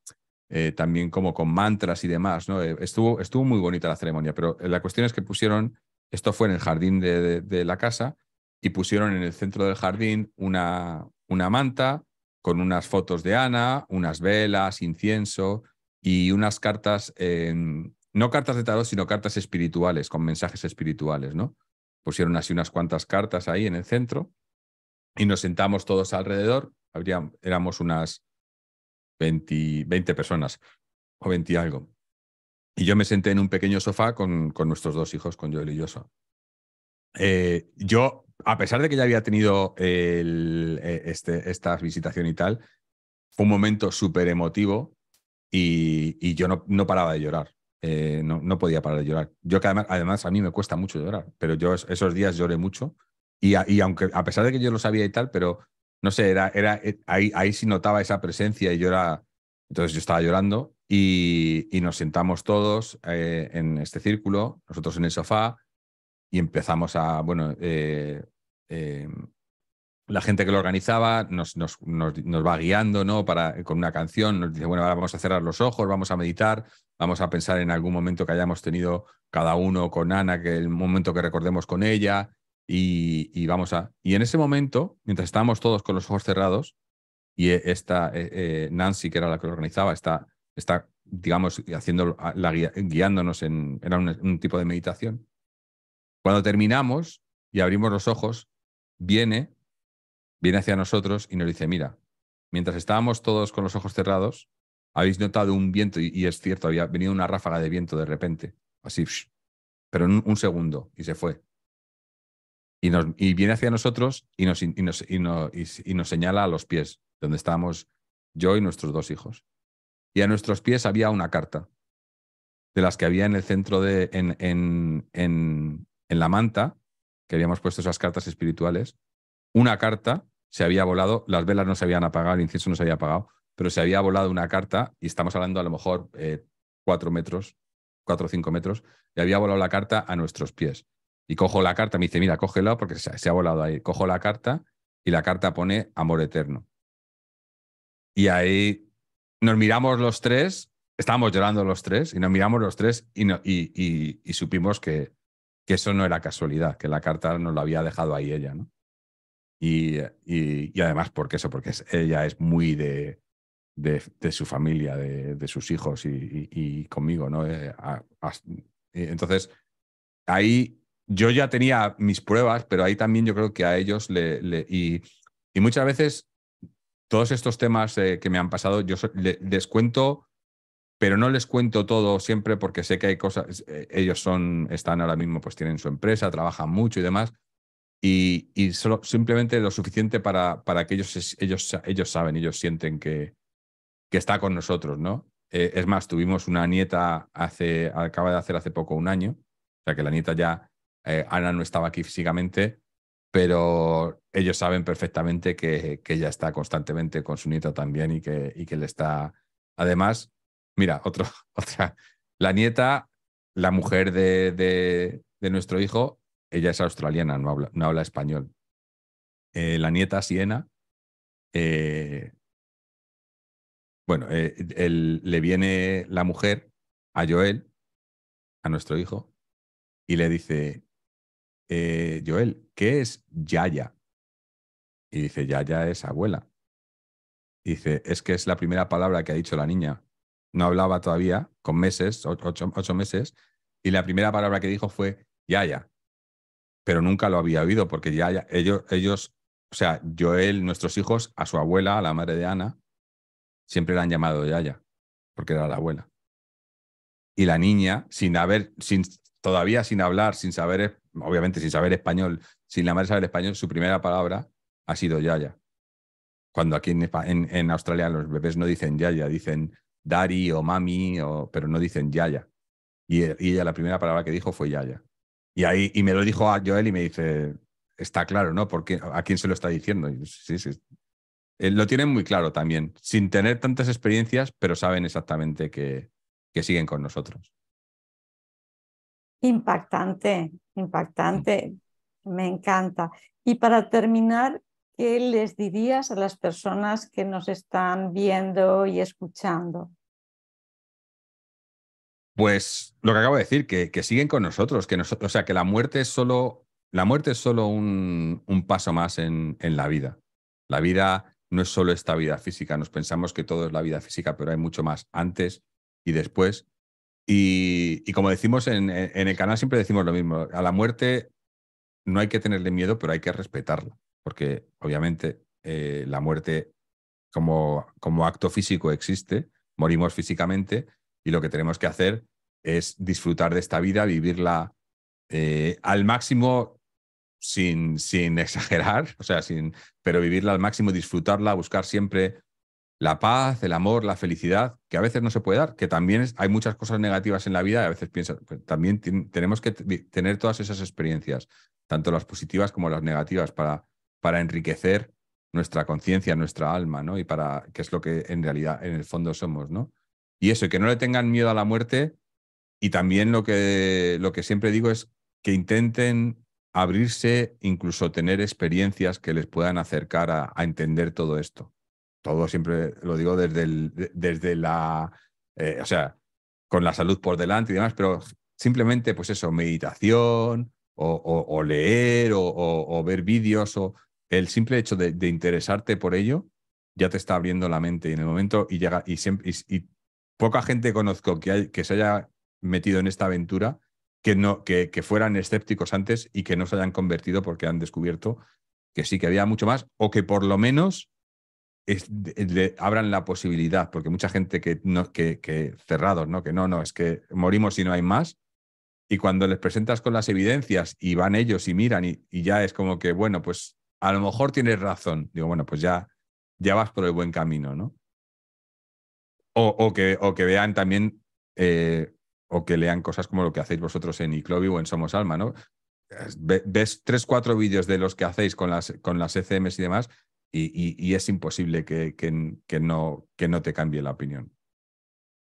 eh, también como con mantras y demás. ¿no? Estuvo, estuvo muy bonita la ceremonia, pero la cuestión es que pusieron esto fue en el jardín de, la casa y pusieron en el centro del jardín una, una manta con unas fotos de Ana, unas velas, incienso y unas cartas, no cartas de tarot, sino cartas espirituales, con mensajes espirituales, ¿no? Pusieron así unas cuantas cartas ahí en el centro y nos sentamos todos alrededor, éramos unas 20, 20 personas o 20 algo. Y yo me senté en un pequeño sofá con, con nuestros dos hijos, con Joel y Yoso. Eh, yo, a pesar de que ya había tenido eh, este, esta visitación y tal, fue un momento súper emotivo y, yo no, no paraba de llorar. Eh, no, no, podía parar de llorar. Yo que además, a mí me cuesta mucho llorar, pero yo esos días lloré mucho y, aunque a pesar de que yo lo sabía y tal, pero no sé, era, era ahí, ahí sí notaba esa presencia y yo era, entonces yo estaba llorando y, nos sentamos todos eh, en este círculo, nosotros en el sofá, y empezamos a, bueno, eh, eh, la gente que lo organizaba nos, va guiando ¿no? Para, con una canción, nos dice, bueno, ahora vamos a cerrar los ojos, vamos a meditar, vamos a pensar en algún momento que hayamos tenido cada uno con Ana, que el momento que recordemos con ella, y, y vamos a... Y en ese momento, mientras estábamos todos con los ojos cerrados, y e, esta e, e, Nancy, que era la que lo organizaba, está, está digamos, haciendo, guiándonos en un, tipo de meditación. Cuando terminamos y abrimos los ojos, viene, viene hacia nosotros y nos dice, mira, mientras estábamos todos con los ojos cerrados, habéis notado un viento, y, es cierto, había venido una ráfaga de viento de repente, así, pero en un, segundo, y se fue. Y, nos, viene hacia nosotros y nos, nos, nos señala a los pies donde estábamos yo y nuestros dos hijos. Y a nuestros pies había una carta, de las que había en el centro de, en, en, en, la manta, que habíamos puesto esas cartas espirituales. Una carta se había volado, las velas no se habían apagado, el incienso no se había apagado, pero se había volado una carta, y estamos hablando a lo mejor eh, cuatro metros, cuatro o cinco metros, y había volado la carta a nuestros pies. Y cojo la carta, me dice, mira, cógela porque se ha volado ahí. Cojo la carta y la carta pone amor eterno. Y ahí nos miramos los tres, estábamos llorando los tres, y nos miramos los tres y, y, y, supimos que, eso no era casualidad, que la carta nos la había dejado ahí ella, ¿no? Y, y, además, porque eso, porque ella es muy de, de, su familia, de, sus hijos y, conmigo, ¿no? Eh, entonces, ahí yo ya tenía mis pruebas, pero ahí también yo creo que a ellos le... le y, y muchas veces todos estos temas eh, que me han pasado, yo les cuento, pero no les cuento todo siempre porque sé que hay cosas, eh, ellos son, están ahora mismo, pues tienen su empresa, trabajan mucho y demás, y, solo, simplemente lo suficiente para, para que ellos, ellos, ellos saben, ellos sienten que, que está con nosotros, ¿no? Eh, es más, tuvimos una nieta hace, acaba de hacer hace poco un año, o sea que la nieta ya, Ana no estaba aquí físicamente, pero ellos saben perfectamente que, ella está constantemente con su nieto también y que, y que le está... Además, mira, otro, otra, la nieta, la mujer de, de, nuestro hijo, ella es australiana, no habla, no habla español. Eh, la nieta, Siena, eh, bueno, eh, le viene la mujer a Joel, a nuestro hijo, y le dice, eh, Joel, ¿qué es Yaya? Y dice, Yaya es abuela. Y dice, es que es la primera palabra que ha dicho la niña. No hablaba todavía, con meses, ocho, meses, y la primera palabra que dijo fue Yaya. Pero nunca lo había oído porque Yaya, ellos, ellos, o sea, Joel, nuestros hijos, a su abuela, a la madre de Ana, siempre la han llamado Yaya, porque era la abuela. Y la niña, sin haber, sin todavía sin hablar, sin saber, obviamente sin saber español, sin la madre saber español, su primera palabra ha sido Yaya. Cuando aquí en, Australia los bebés no dicen Yaya, dicen Dari o Mami, pero no dicen Yaya. Y, ella la primera palabra que dijo fue Yaya. Y ahí y me lo dijo a Joel y me dice, está claro, ¿no? Porque ¿A quién se lo está diciendo? sí, lo tienen muy claro también, sin tener tantas experiencias, pero saben exactamente que, que siguen con nosotros. Impactante, impactante, mm. me encanta. Y para terminar, ¿qué les dirías a las personas que nos están viendo y escuchando? Pues lo que acabo de decir, que, que siguen con nosotros, que nosotros, o sea, que la muerte es solo, la muerte es solo un, paso más en, en, la vida. La vida no es solo esta vida física, nos pensamos que todo es la vida física, pero hay mucho más antes y después, y, como decimos en, el canal, siempre decimos lo mismo, a la muerte no hay que tenerle miedo, pero hay que respetarla, porque obviamente eh, la muerte como, como acto físico existe, morimos físicamente y lo que tenemos que hacer es disfrutar de esta vida, vivirla eh, al máximo sin, sin exagerar, o sea, sin, pero vivirla al máximo, disfrutarla, buscar siempre la paz, el amor, la felicidad, que a veces no se puede dar, que también hay muchas cosas negativas en la vida y a veces piensas, pues, también tenemos que tener todas esas experiencias, tanto las positivas como las negativas, para, para enriquecer nuestra conciencia, nuestra alma, ¿no? Y para qué es lo que en realidad, en el fondo somos, ¿no? Y eso, y que no le tengan miedo a la muerte. Y también lo que, lo que siempre digo es que intenten abrirse, incluso tener experiencias que les puedan acercar a entender todo esto todo siempre lo digo desde, el, desde la, eh, o sea, con la salud por delante y demás, pero simplemente, pues eso, meditación o, leer o, ver vídeos o el simple hecho de, interesarte por ello ya te está abriendo la mente en el momento y llega y, siempre, poca gente conozco que, que se haya metido en esta aventura que, no, que, que fueran escépticos antes y que no se hayan convertido porque han descubierto que sí que había mucho más o que por lo menos es, eh, abran la posibilidad, porque mucha gente que, no, que, cerrados, ¿no? que no, no, es que morimos y no hay más. Y cuando les presentas con las evidencias y van ellos y miran y, ya es como que, bueno, pues a lo mejor tienes razón. Digo, bueno, pues ya, ya vas por el buen camino, ¿no? O, que, o que, vean también eh, o que lean cosas como lo que hacéis vosotros en iClovi o en Somos Alma, ¿no? Ves tres, cuatro vídeos de los que hacéis con las, con las ECMs y demás y, es imposible que, no, que no te cambie la opinión.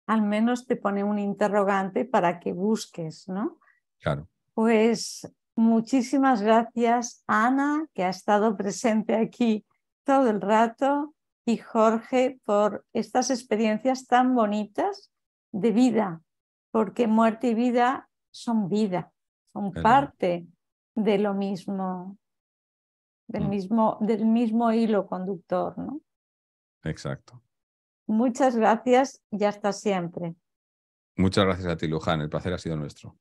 Al menos te pone un interrogante para que busques, ¿no? Claro. Pues muchísimas gracias, Ana, que ha estado presente aquí todo el rato, y Jorge por estas experiencias tan bonitas de vida, porque muerte y vida son vida, son parte de lo mismo del, mm. mismo, del mismo hilo conductor, ¿no? Exacto. Muchas gracias y hasta siempre. Muchas gracias a ti, Luján. El placer ha sido nuestro.